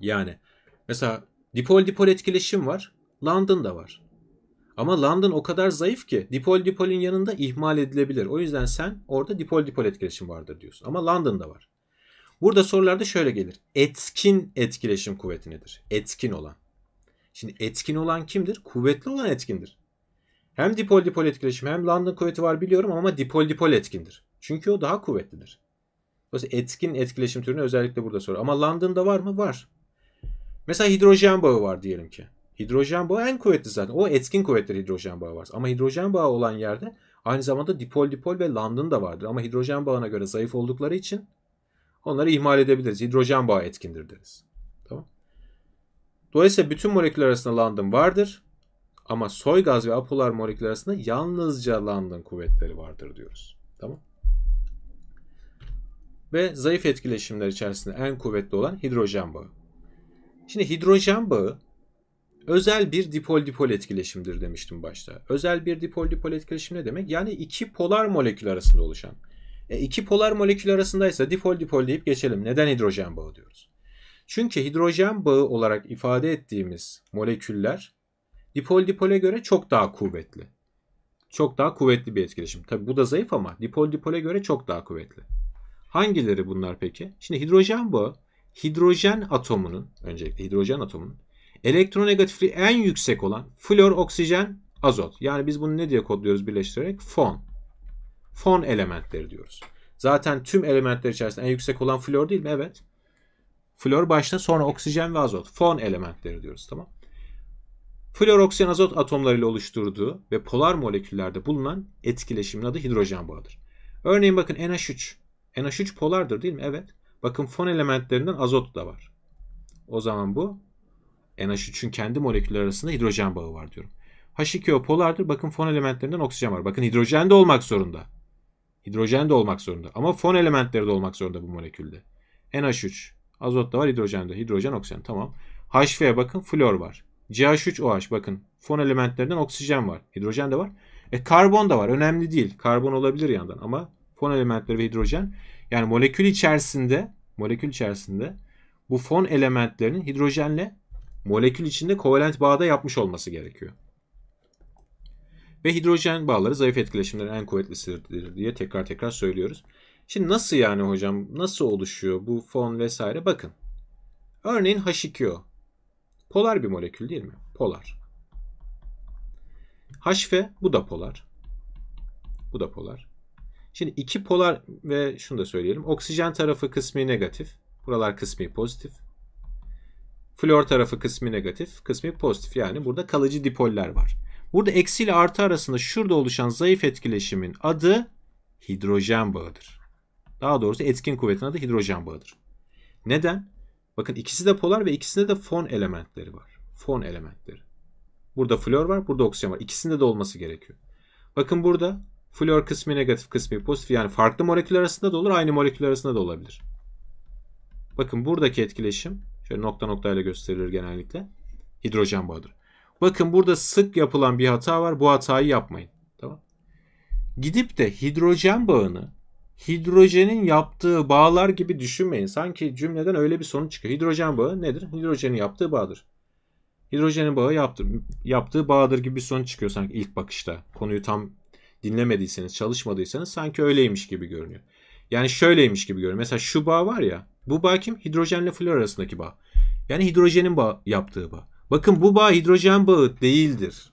Yani mesela dipol dipol etkileşim var. London'da var. Ama London o kadar zayıf ki dipol dipolin yanında ihmal edilebilir. O yüzden sen orada dipol dipol etkileşim vardır diyorsun. Ama London'da var. Burada sorularda şöyle gelir. Etkin etkileşim kuvveti nedir? Etkin olan. Şimdi etkin olan kimdir? Kuvvetli olan etkindir. Hem dipol dipol etkileşim hem London kuvveti var biliyorum ama dipol dipol etkindir. Çünkü o daha kuvvetlidir. Dolayısıyla etkin etkileşim türünü özellikle burada soruyor. Ama London'da var mı? Var. Mesela hidrojen bağı var diyelim ki. Hidrojen bağı en kuvvetli zaten. O etkin kuvvetleri hidrojen bağı var. Ama hidrojen bağı olan yerde aynı zamanda dipol dipol ve lambdın da vardır. Ama hidrojen bağına göre zayıf oldukları için onları ihmal edebiliriz. Hidrojen bağı etkindir deriz. Tamam. Dolayısıyla bütün molekül arasında lambdın vardır. Ama soy gaz ve apolar molekül arasında yalnızca lambdın kuvvetleri vardır diyoruz. Tamam. Ve zayıf etkileşimler içerisinde en kuvvetli olan hidrojen bağı. Şimdi hidrojen bağı özel bir dipol dipol etkileşimdir demiştim başta. Özel bir dipol dipol etkileşim ne demek? Yani iki polar molekül arasında oluşan. E iki polar molekül arasındaysa dipol dipol deyip geçelim. Neden hidrojen bağı diyoruz? Çünkü hidrojen bağı olarak ifade ettiğimiz moleküller dipol dipole göre çok daha kuvvetli. Çok daha kuvvetli bir etkileşim. Tabi bu da zayıf ama dipol dipole göre çok daha kuvvetli. Hangileri bunlar peki? Şimdi hidrojen bağı hidrojen atomunun öncelikle hidrojen atomunun elektronegatifliği en yüksek olan flor oksijen azot. Yani biz bunu ne diye kodluyoruz birleştirerek? Fon. Fon elementleri diyoruz. Zaten tüm elementler içerisinde en yüksek olan flor değil mi? Evet. Flor başta sonra oksijen ve azot. Fon elementleri diyoruz tamam. Flor oksijen azot atomlarıyla oluşturduğu ve polar moleküllerde bulunan etkileşimin adı hidrojen bağıdır. Örneğin bakın NH3. NH3 polardır değil mi? Evet. Bakın fon elementlerinden azot da var. O zaman bu NH3'ün kendi molekülleri arasında hidrojen bağı var diyorum. H2O polardır. Bakın fon elementlerinden oksijen var. Bakın hidrojen de olmak zorunda. Hidrojen de olmak zorunda. Ama fon elementleri de olmak zorunda bu molekülde. NH3. Azot da var hidrojen de. Hidrojen oksijen tamam. HV bakın flor var. CH3OH bakın fon elementlerinden oksijen var. Hidrojen de var. E karbon da var. Önemli değil. Karbon olabilir yandan ama fon elementleri ve hidrojen yani molekül içerisinde molekül içerisinde bu fon elementlerinin hidrojenle molekül içinde kovalent bağda yapmış olması gerekiyor. Ve hidrojen bağları zayıf etkileşimlerin en kuvvetlisidir diye tekrar tekrar söylüyoruz. Şimdi nasıl yani hocam? Nasıl oluşuyor bu fon vesaire? Bakın. Örneğin H2O. Polar bir molekül değil mi? Polar. HF bu da polar. Bu da polar. Şimdi iki polar ve şunu da söyleyelim. Oksijen tarafı kısmi negatif. Buralar kısmi pozitif. Flor tarafı kısmi negatif, kısmi pozitif. Yani burada kalıcı dipoller var. Burada eksi ile artı arasında şurada oluşan zayıf etkileşimin adı hidrojen bağıdır. Daha doğrusu etkin kuvvetin adı hidrojen bağıdır. Neden? Bakın ikisi de polar ve ikisinde de fon elementleri var. Fon elementleri. Burada flor var, burada oksijen var. İkisinde de olması gerekiyor. Bakın burada Flor kısmı negatif kısmı pozitif. Yani farklı molekül arasında da olur aynı molekül arasında da olabilir. Bakın buradaki etkileşim şöyle nokta noktayla gösterilir genellikle. Hidrojen bağıdır. Bakın burada sık yapılan bir hata var. Bu hatayı yapmayın. Tamam. Gidip de hidrojen bağını hidrojenin yaptığı bağlar gibi düşünmeyin. Sanki cümleden öyle bir sonuç çıkıyor. Hidrojen bağı nedir? Hidrojenin yaptığı bağdır. Hidrojenin bağı yaptı, yaptığı bağdır gibi bir sonuç çıkıyor sanki ilk bakışta. Konuyu tam dinlemediyseniz, çalışmadıysanız sanki öyleymiş gibi görünüyor. Yani şöyleymiş gibi görünüyor. Mesela şu bağ var ya. Bu bağ kim? Hidrojenle flor arasındaki bağ. Yani hidrojenin bağ, yaptığı bağ. Bakın bu bağ hidrojen bağı değildir.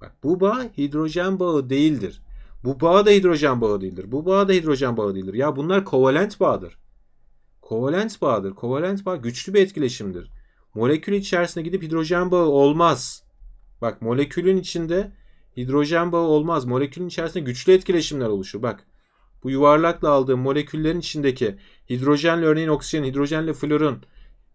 Bak bu bağ hidrojen bağı değildir. Bu bağ da hidrojen bağı değildir. Bu bağ da hidrojen bağı değildir. Ya bunlar kovalent bağdır. Kovalent bağdır. Kovalent bağ güçlü bir etkileşimdir. Molekül içerisine gidip hidrojen bağı olmaz. Bak molekülün içinde Hidrojen bağı olmaz. Molekülün içerisinde güçlü etkileşimler oluşur. Bak bu yuvarlakla aldığım moleküllerin içindeki hidrojenle örneğin oksijen, hidrojenle florun,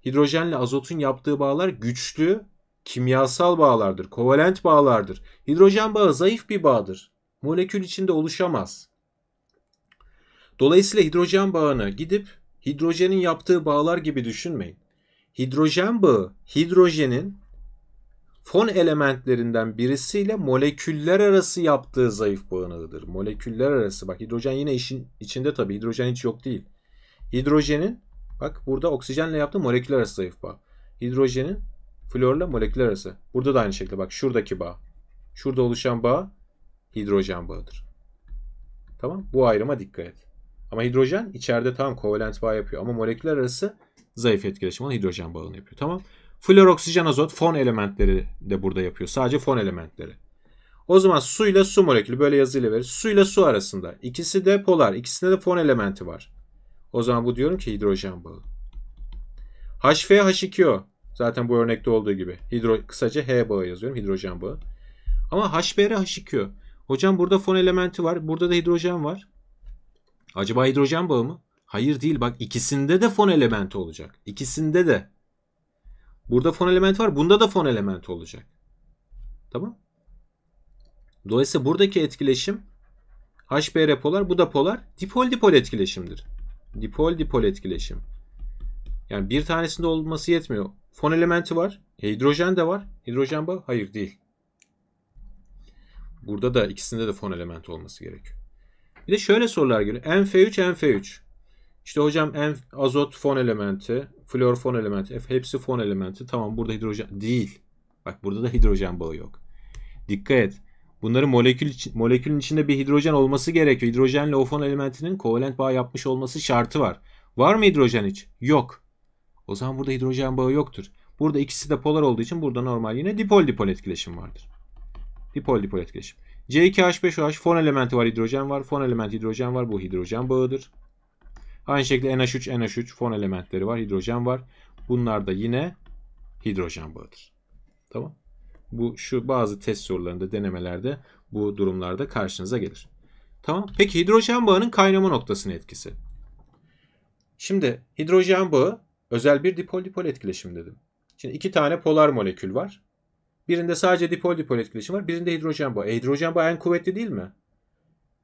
hidrojenle azotun yaptığı bağlar güçlü kimyasal bağlardır. Kovalent bağlardır. Hidrojen bağı zayıf bir bağdır. Molekül içinde oluşamaz. Dolayısıyla hidrojen bağını gidip hidrojenin yaptığı bağlar gibi düşünmeyin. Hidrojen bağı hidrojenin fon elementlerinden birisiyle moleküller arası yaptığı zayıf bağınıdır. Moleküller arası bak hidrojen yine işin içinde tabii hidrojen hiç yok değil. Hidrojenin bak burada oksijenle yaptığı moleküller arası zayıf bağ. Hidrojenin florla moleküller arası. Burada da aynı şekilde bak şuradaki bağ. Şurada oluşan bağ hidrojen bağıdır. Tamam bu ayrıma dikkat et. Ama hidrojen içeride tam kovalent bağ yapıyor ama moleküller arası zayıf etkileşim olan hidrojen bağını yapıyor. Tamam oksijen azot fon elementleri de burada yapıyor. Sadece fon elementleri. O zaman suyla su molekülü böyle yazıyla verir. Suyla su arasında. ikisi de polar. İkisinde de fon elementi var. O zaman bu diyorum ki hidrojen bağı. HFH2O. Zaten bu örnekte olduğu gibi. Hidro, kısaca H bağı yazıyorum. Hidrojen bağı. Ama HBrH2O. Hocam burada fon elementi var. Burada da hidrojen var. Acaba hidrojen bağı mı? Hayır değil. Bak ikisinde de fon elementi olacak. İkisinde de. Burada fon element var. Bunda da fon element olacak. Tamam. Dolayısıyla buradaki etkileşim HBR repolar, Bu da polar. Dipol dipol etkileşimdir. Dipol dipol etkileşim. Yani bir tanesinde olması yetmiyor. Fon elementi var. E, hidrojen de var. Hidrojen bağı? Hayır değil. Burada da ikisinde de fon element olması gerekiyor. Bir de şöyle sorular geliyor. NF3, NF3. İşte hocam en azot fon elementi, flor fon elementi, hepsi fon elementi. Tamam burada hidrojen değil. Bak burada da hidrojen bağı yok. Dikkat et. Bunların molekül molekülün içinde bir hidrojen olması gerekiyor. Hidrojenle o fon elementinin kovalent bağ yapmış olması şartı var. Var mı hidrojen hiç? Yok. O zaman burada hidrojen bağı yoktur. Burada ikisi de polar olduğu için burada normal yine dipol dipol etkileşim vardır. Dipol dipol etkileşim. C2H5OH fon elementi var hidrojen var. Fon elementi hidrojen var. Bu hidrojen bağıdır. Aynı şekilde NH3, NH3 fon elementleri var. Hidrojen var. Bunlar da yine hidrojen bağıdır. Tamam. Bu şu bazı test sorularında, denemelerde bu durumlarda karşınıza gelir. Tamam. Peki hidrojen bağının kaynama noktasının etkisi. Şimdi hidrojen bağı özel bir dipol dipol etkileşim dedim. Şimdi iki tane polar molekül var. Birinde sadece dipol dipol etkileşim var. Birinde hidrojen bağı. E, hidrojen bağı en kuvvetli değil mi?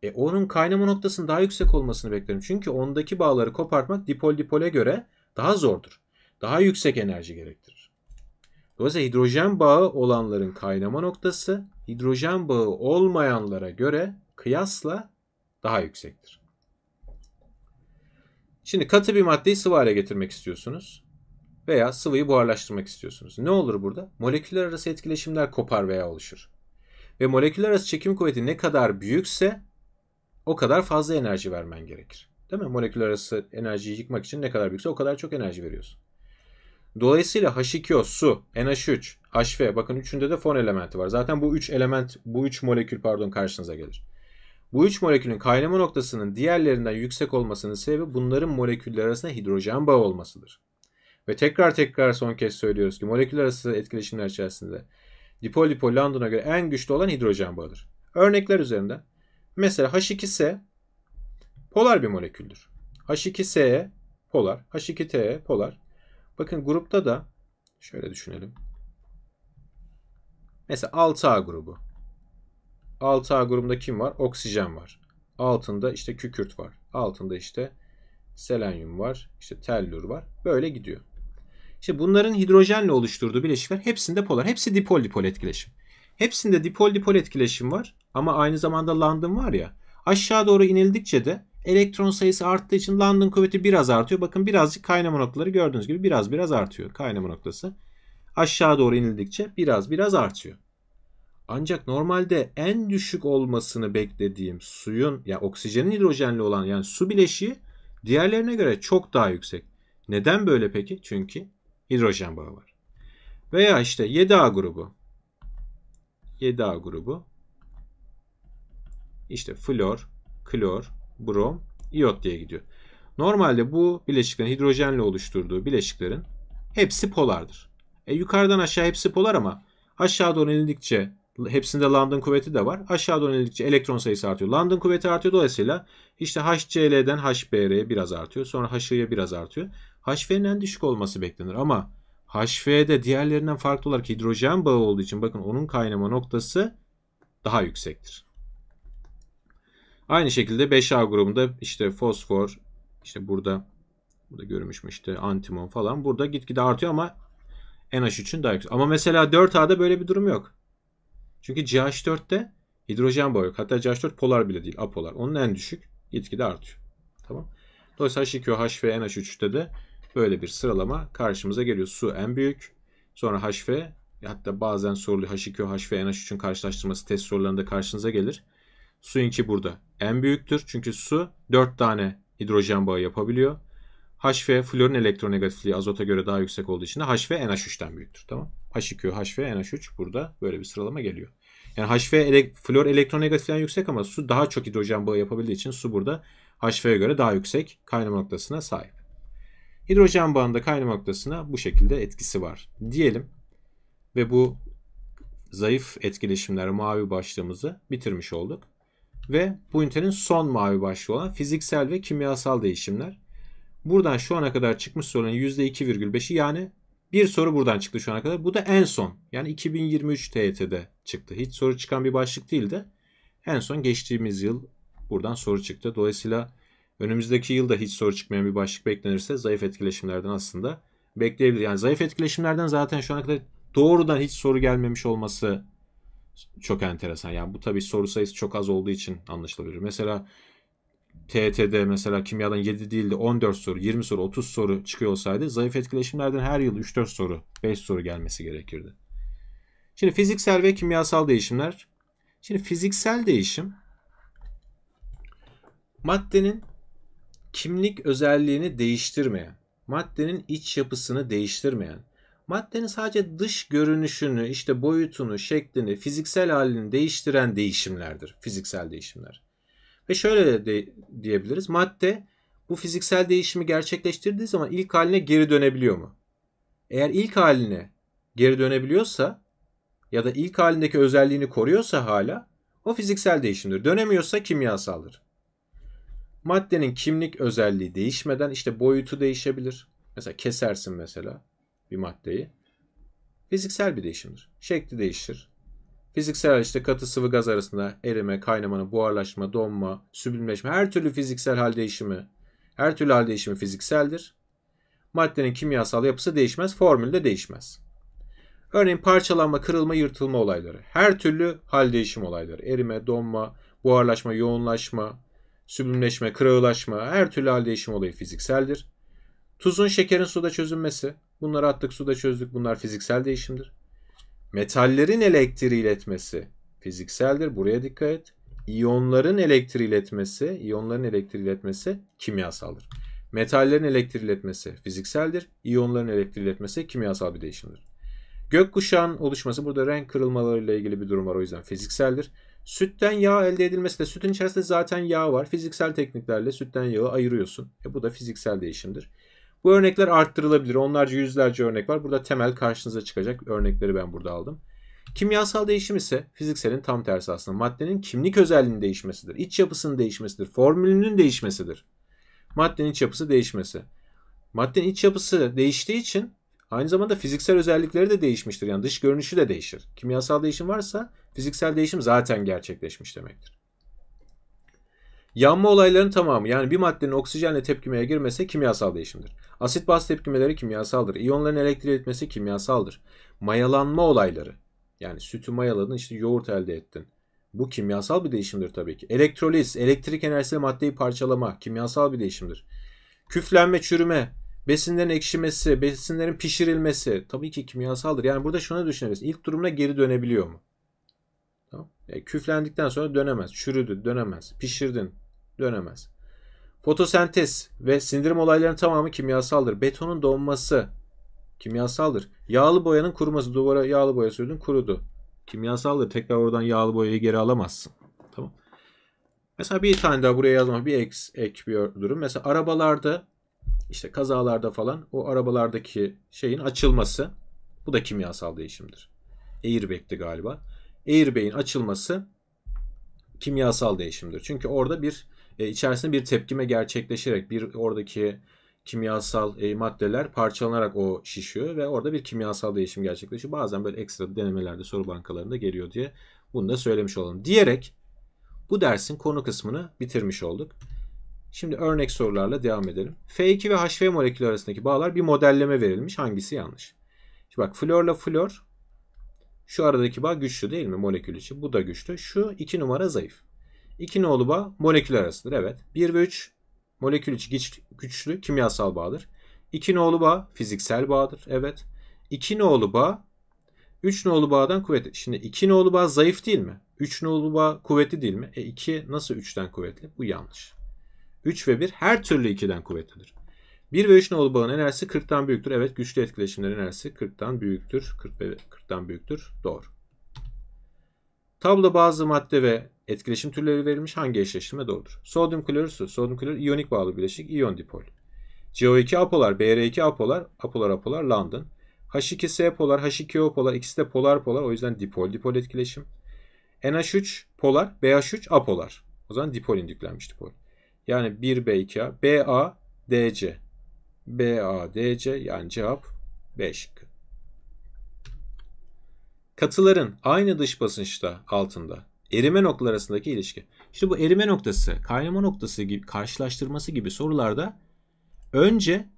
E, onun kaynama noktasının daha yüksek olmasını beklerim. Çünkü ondaki bağları kopartmak dipol dipole göre daha zordur. Daha yüksek enerji gerektirir. Dolayısıyla hidrojen bağı olanların kaynama noktası hidrojen bağı olmayanlara göre kıyasla daha yüksektir. Şimdi katı bir maddeyi sıvı hale getirmek istiyorsunuz veya sıvıyı buharlaştırmak istiyorsunuz. Ne olur burada? Moleküller arası etkileşimler kopar veya oluşur. Ve moleküller arası çekim kuvveti ne kadar büyükse o kadar fazla enerji vermen gerekir. Değil mi? Molekül arası enerjiyi yıkmak için ne kadar büyükse o kadar çok enerji veriyorsun. Dolayısıyla H2O, su, NH3, HV bakın üçünde de fon elementi var. Zaten bu üç element, bu üç molekül pardon karşınıza gelir. Bu üç molekülün kaynama noktasının diğerlerinden yüksek olmasının sebebi bunların moleküller arasında hidrojen bağı olmasıdır. Ve tekrar tekrar son kez söylüyoruz ki moleküller arası etkileşimler içerisinde dipol dipol London'a göre en güçlü olan hidrojen bağıdır. Örnekler üzerinden Mesela H2S polar bir moleküldür. H2S polar, H2T polar. Bakın grupta da şöyle düşünelim. Mesela 6A grubu. 6A grubunda kim var? Oksijen var. Altında işte kükürt var. Altında işte selenyum var. İşte tellür var. Böyle gidiyor. İşte bunların hidrojenle oluşturduğu bileşikler hepsinde polar. Hepsi dipol dipol etkileşim. Hepsinde dipol dipol etkileşim var ama aynı zamanda London var ya. Aşağı doğru inildikçe de elektron sayısı arttığı için London kuvveti biraz artıyor. Bakın birazcık kaynama noktaları gördüğünüz gibi biraz biraz artıyor kaynama noktası. Aşağı doğru inildikçe biraz biraz artıyor. Ancak normalde en düşük olmasını beklediğim suyun ya yani oksijenin hidrojenli olan yani su bileşiği diğerlerine göre çok daha yüksek. Neden böyle peki? Çünkü hidrojen bağı var. Veya işte 7A grubu 7A grubu. İşte flor, klor, brom, iot diye gidiyor. Normalde bu bileşiklerin hidrojenle oluşturduğu bileşiklerin hepsi polardır. E yukarıdan aşağı hepsi polar ama aşağı doğru inildikçe hepsinde London kuvveti de var. Aşağı doğru inildikçe elektron sayısı artıyor. London kuvveti artıyor dolayısıyla işte HCl'den HBr'ye biraz artıyor. Sonra HI'ye biraz artıyor. HV'nin en düşük olması beklenir ama HF'de diğerlerinden farklı olarak hidrojen bağı olduğu için bakın onun kaynama noktası daha yüksektir. Aynı şekilde 5A grubunda işte fosfor, işte burada burada görmüş mü işte antimon falan burada gitgide artıyor ama NH3'ün daha yüksek. Ama mesela 4A'da böyle bir durum yok. Çünkü CH4'te hidrojen bağı yok. Hatta CH4 polar bile değil, apolar. Onun en düşük gitgide artıyor. Tamam. Dolayısıyla H2O, H ve NH3'te de böyle bir sıralama karşımıza geliyor. Su en büyük. Sonra HF. Hatta bazen soruluyor H2O, HF, NH3'ün karşılaştırması test sorularında karşınıza gelir. Suyunki burada en büyüktür. Çünkü su 4 tane hidrojen bağı yapabiliyor. HF florun elektronegatifliği azota göre daha yüksek olduğu için de HF NH3'ten büyüktür. Tamam. H2, HF, NH3 burada böyle bir sıralama geliyor. Yani HF ele, flor elektronegatifliği yüksek ama su daha çok hidrojen bağı yapabildiği için su burada HF'ye göre daha yüksek kaynama noktasına sahip. Hidrojen bağında kaynama noktasına bu şekilde etkisi var diyelim. Ve bu zayıf etkileşimler mavi başlığımızı bitirmiş olduk. Ve bu ünitenin son mavi başlığı olan fiziksel ve kimyasal değişimler. Buradan şu ana kadar çıkmış sorunun %2,5'i yani bir soru buradan çıktı şu ana kadar. Bu da en son. Yani 2023 TYT'de çıktı. Hiç soru çıkan bir başlık değildi. En son geçtiğimiz yıl buradan soru çıktı. Dolayısıyla önümüzdeki yılda hiç soru çıkmayan bir başlık beklenirse zayıf etkileşimlerden aslında bekleyebilir. Yani zayıf etkileşimlerden zaten şu ana kadar doğrudan hiç soru gelmemiş olması çok enteresan. Yani bu tabii soru sayısı çok az olduğu için anlaşılabilir. Mesela TET'de mesela kimyadan 7 değil de 14 soru, 20 soru, 30 soru çıkıyor olsaydı zayıf etkileşimlerden her yıl 3-4 soru, 5 soru gelmesi gerekirdi. Şimdi fiziksel ve kimyasal değişimler. Şimdi fiziksel değişim maddenin kimlik özelliğini değiştirmeyen, maddenin iç yapısını değiştirmeyen, maddenin sadece dış görünüşünü, işte boyutunu, şeklini, fiziksel halini değiştiren değişimlerdir. Fiziksel değişimler. Ve şöyle de, diyebiliriz. Madde bu fiziksel değişimi gerçekleştirdiği zaman ilk haline geri dönebiliyor mu? Eğer ilk haline geri dönebiliyorsa ya da ilk halindeki özelliğini koruyorsa hala o fiziksel değişimdir. Dönemiyorsa kimyasaldır. Maddenin kimlik özelliği değişmeden işte boyutu değişebilir. Mesela kesersin mesela bir maddeyi. Fiziksel bir değişimdir. Şekli değişir. Fiziksel işte katı sıvı gaz arasında erime, kaynama, buharlaşma, donma, süblimleşme her türlü fiziksel hal değişimi, her türlü hal değişimi fizikseldir. Maddenin kimyasal yapısı değişmez, formül de değişmez. Örneğin parçalanma, kırılma, yırtılma olayları. Her türlü hal değişim olayları. Erime, donma, buharlaşma, yoğunlaşma, Süblimleşme, kırağılaşma, her türlü hal değişim olayı fizikseldir. Tuzun şekerin suda çözünmesi. Bunları attık suda çözdük. Bunlar fiziksel değişimdir. Metallerin elektriği iletmesi fizikseldir. Buraya dikkat et. İyonların elektriği iletmesi, iyonların elektriği iletmesi kimyasaldır. Metallerin elektriği iletmesi fizikseldir. İyonların elektriği iletmesi kimyasal bir değişimdir. Gökkuşağın oluşması burada renk kırılmalarıyla ilgili bir durum var o yüzden fizikseldir. Sütten yağ elde edilmesi de sütün içerisinde zaten yağ var. Fiziksel tekniklerle sütten yağı ayırıyorsun. E bu da fiziksel değişimdir. Bu örnekler arttırılabilir. Onlarca yüzlerce örnek var. Burada temel karşınıza çıkacak örnekleri ben burada aldım. Kimyasal değişim ise fizikselin tam tersi aslında. Maddenin kimlik özelliğinin değişmesidir. İç yapısının değişmesidir. Formülünün değişmesidir. Maddenin iç yapısı değişmesi. Maddenin iç yapısı değiştiği için Aynı zamanda fiziksel özellikleri de değişmiştir. Yani dış görünüşü de değişir. Kimyasal değişim varsa fiziksel değişim zaten gerçekleşmiş demektir. Yanma olaylarının tamamı yani bir maddenin oksijenle tepkimeye girmesi kimyasal değişimdir. Asit baz tepkimeleri kimyasaldır. İyonların elektriğe gitmesi kimyasaldır. Mayalanma olayları yani sütü mayaladın işte yoğurt elde ettin. Bu kimyasal bir değişimdir tabii ki. Elektroliz, elektrik enerjisiyle maddeyi parçalama kimyasal bir değişimdir. Küflenme, çürüme, Besinlerin ekşimesi, besinlerin pişirilmesi tabii ki kimyasaldır. Yani burada şuna düşünebiliriz: İlk durumuna geri dönebiliyor mu? Tamam. E, küflendikten sonra dönemez. Çürüdü, dönemez. Pişirdin, dönemez. Fotosentez ve sindirim olaylarının tamamı kimyasaldır. Betonun donması kimyasaldır. Yağlı boyanın kuruması. Duvara yağlı boya sürdün kurudu. Kimyasaldır. Tekrar oradan yağlı boyayı geri alamazsın. Tamam. Mesela bir tane daha buraya yazmak bir ek, ek bir durum. Mesela arabalarda işte kazalarda falan o arabalardaki şeyin açılması bu da kimyasal değişimdir. Airbag'ti galiba. Airbag'in açılması kimyasal değişimdir. Çünkü orada bir e, içerisinde bir tepkime gerçekleşerek bir oradaki kimyasal e, maddeler parçalanarak o şişiyor ve orada bir kimyasal değişim gerçekleşiyor. Bazen böyle ekstra denemelerde soru bankalarında geliyor diye bunu da söylemiş olalım. Diyerek bu dersin konu kısmını bitirmiş olduk. Şimdi örnek sorularla devam edelim. F2 ve HV molekülü arasındaki bağlar bir modelleme verilmiş. Hangisi yanlış? Şimdi bak florla flor şu aradaki bağ güçlü değil mi molekül için? Bu da güçlü. Şu 2 numara zayıf. 2 nolu bağ molekül arasıdır. Evet. 1 ve 3 molekül içi güçlü, kimyasal bağdır. 2 nolu bağ fiziksel bağdır. Evet. 2 nolu bağ 3 nolu bağdan kuvvetli. Şimdi 2 nolu bağ zayıf değil mi? 3 nolu bağ kuvvetli değil mi? E 2 nasıl 3'ten kuvvetli? Bu yanlış. 3 ve 1 her türlü 2'den kuvvetlidir. 1 ve 3 nolu bağın enerjisi 40'tan büyüktür. Evet güçlü etkileşimlerin enerjisi 40'tan büyüktür. 40 ve 40'tan büyüktür. Doğru. Tablo bazı madde ve etkileşim türleri verilmiş hangi eşleştirme doğrudur? Sodyum klorür su. Sodyum klorür iyonik bağlı bileşik iyon dipol. CO2 apolar, BR2 apolar, apolar apolar London. H2S polar, H2O polar, ikisi de polar polar. O yüzden dipol dipol etkileşim. NH3 polar, BH3 apolar. O zaman dipol indüklenmiş dipol. Yani 1 C B A D C yani cevap B şıkkı. Katıların aynı dış basınçta altında erime noktaları arasındaki ilişki. İşte bu erime noktası, kaynama noktası gibi karşılaştırması gibi sorularda önce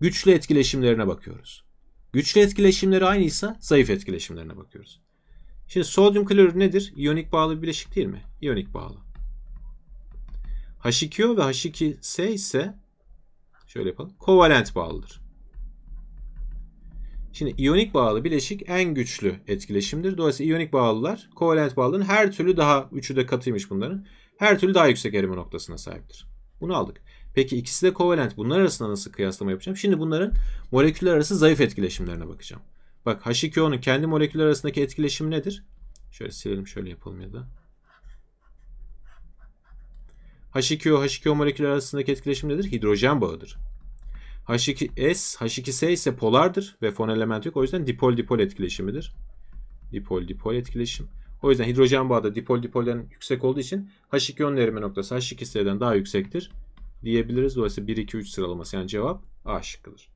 güçlü etkileşimlerine bakıyoruz. Güçlü etkileşimleri aynıysa zayıf etkileşimlerine bakıyoruz. Şimdi sodyum klorür nedir? İyonik bağlı bir bileşik değil mi? İyonik bağlı. H2O ve H2S ise şöyle yapalım. Kovalent bağlıdır. Şimdi iyonik bağlı bileşik en güçlü etkileşimdir. Dolayısıyla iyonik bağlılar kovalent bağlılığın her türlü daha üçü de katıymış bunların. Her türlü daha yüksek erime noktasına sahiptir. Bunu aldık. Peki ikisi de kovalent. Bunlar arasında nasıl kıyaslama yapacağım? Şimdi bunların moleküller arası zayıf etkileşimlerine bakacağım. Bak H2O'nun kendi moleküller arasındaki etkileşimi nedir? Şöyle silelim şöyle yapalım ya da. H2O, H2O molekülleri arasındaki etkileşim nedir? Hidrojen bağıdır. H2S, H2S ise polardır ve fon element yok. O yüzden dipol dipol etkileşimidir. Dipol dipol etkileşim. O yüzden hidrojen bağı da dipol dipolden yüksek olduğu için H2O'nun erime noktası H2S'den daha yüksektir diyebiliriz. Dolayısıyla 1 2 3 sıralaması yani cevap A şıkkıdır.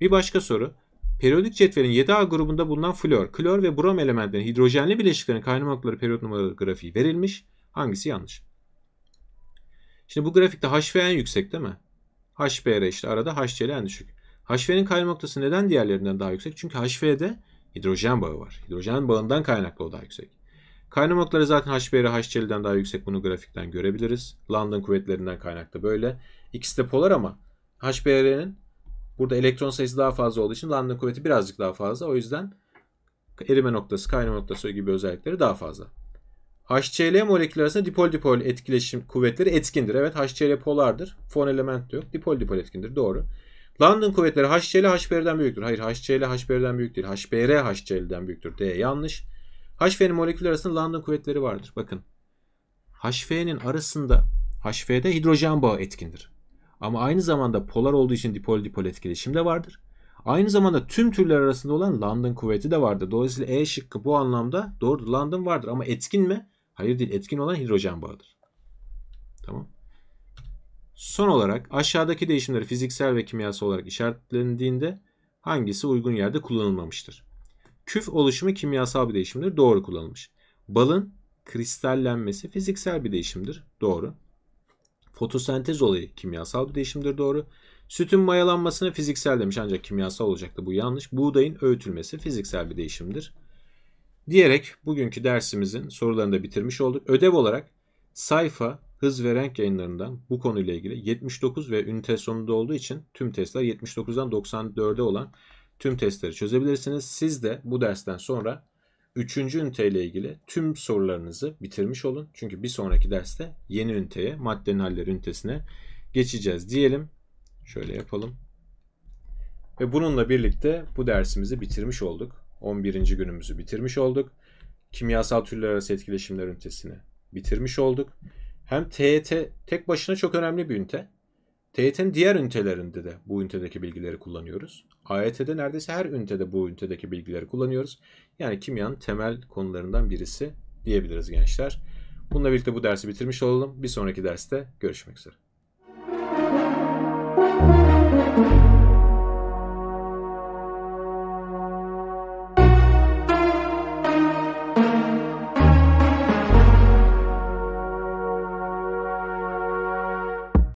Bir başka soru. Periyodik cetvelin 7A grubunda bulunan flor, klor ve brom elementlerinin hidrojenli bileşiklerin kaynama noktaları periyot numaraları grafiği verilmiş. Hangisi yanlış? Şimdi bu grafikte HV en yüksek değil mi? HBR işte arada HCl en düşük. HV'nin kayma noktası neden diğerlerinden daha yüksek? Çünkü HV'de hidrojen bağı var. Hidrojen bağından kaynaklı o daha yüksek. Kaynama noktaları zaten HBR, HCl'den daha yüksek bunu grafikten görebiliriz. London kuvvetlerinden kaynaklı böyle. İkisi de polar ama HBR'nin burada elektron sayısı daha fazla olduğu için London kuvveti birazcık daha fazla. O yüzden erime noktası, kaynama noktası gibi özellikleri daha fazla. HCl molekülleri arasında dipol dipol etkileşim kuvvetleri etkindir. Evet HCl polardır. Fon element yok. Dipol dipol etkindir. Doğru. London kuvvetleri HCl HBr'den büyüktür. Hayır HCl HBr'den büyük değil. HBr HCl'den büyüktür. D yanlış. HF'nin molekülleri arasında London kuvvetleri vardır. Bakın. HF'nin arasında HF'de hidrojen bağı etkindir. Ama aynı zamanda polar olduğu için dipol dipol etkileşim de vardır. Aynı zamanda tüm türler arasında olan London kuvveti de vardır. Dolayısıyla E şıkkı bu anlamda doğru London vardır ama etkin mi? Hayır değil etkin olan hidrojen bağıdır. Tamam. Son olarak aşağıdaki değişimleri fiziksel ve kimyasal olarak işaretlendiğinde hangisi uygun yerde kullanılmamıştır? Küf oluşumu kimyasal bir değişimdir. Doğru kullanılmış. Balın kristallenmesi fiziksel bir değişimdir. Doğru. Fotosentez olayı kimyasal bir değişimdir. Doğru. Sütün mayalanmasına fiziksel demiş ancak kimyasal olacaktı. Bu yanlış. Buğdayın öğütülmesi fiziksel bir değişimdir diyerek bugünkü dersimizin sorularını da bitirmiş olduk. Ödev olarak sayfa hız ve renk yayınlarından bu konuyla ilgili 79 ve ünite sonunda olduğu için tüm testler 79'dan 94'e olan tüm testleri çözebilirsiniz. Siz de bu dersten sonra 3. ünite ilgili tüm sorularınızı bitirmiş olun. Çünkü bir sonraki derste yeni üniteye, maddenin halleri ünitesine geçeceğiz diyelim. Şöyle yapalım. Ve bununla birlikte bu dersimizi bitirmiş olduk. 11. günümüzü bitirmiş olduk. Kimyasal türler arası etkileşimler ünitesini bitirmiş olduk. Hem TET e tek başına çok önemli bir ünite. TET'in diğer ünitelerinde de bu ünitedeki bilgileri kullanıyoruz. AYT'de e neredeyse her ünitede bu ünitedeki bilgileri kullanıyoruz. Yani kimyanın temel konularından birisi diyebiliriz gençler. Bununla birlikte bu dersi bitirmiş olalım. Bir sonraki derste görüşmek üzere.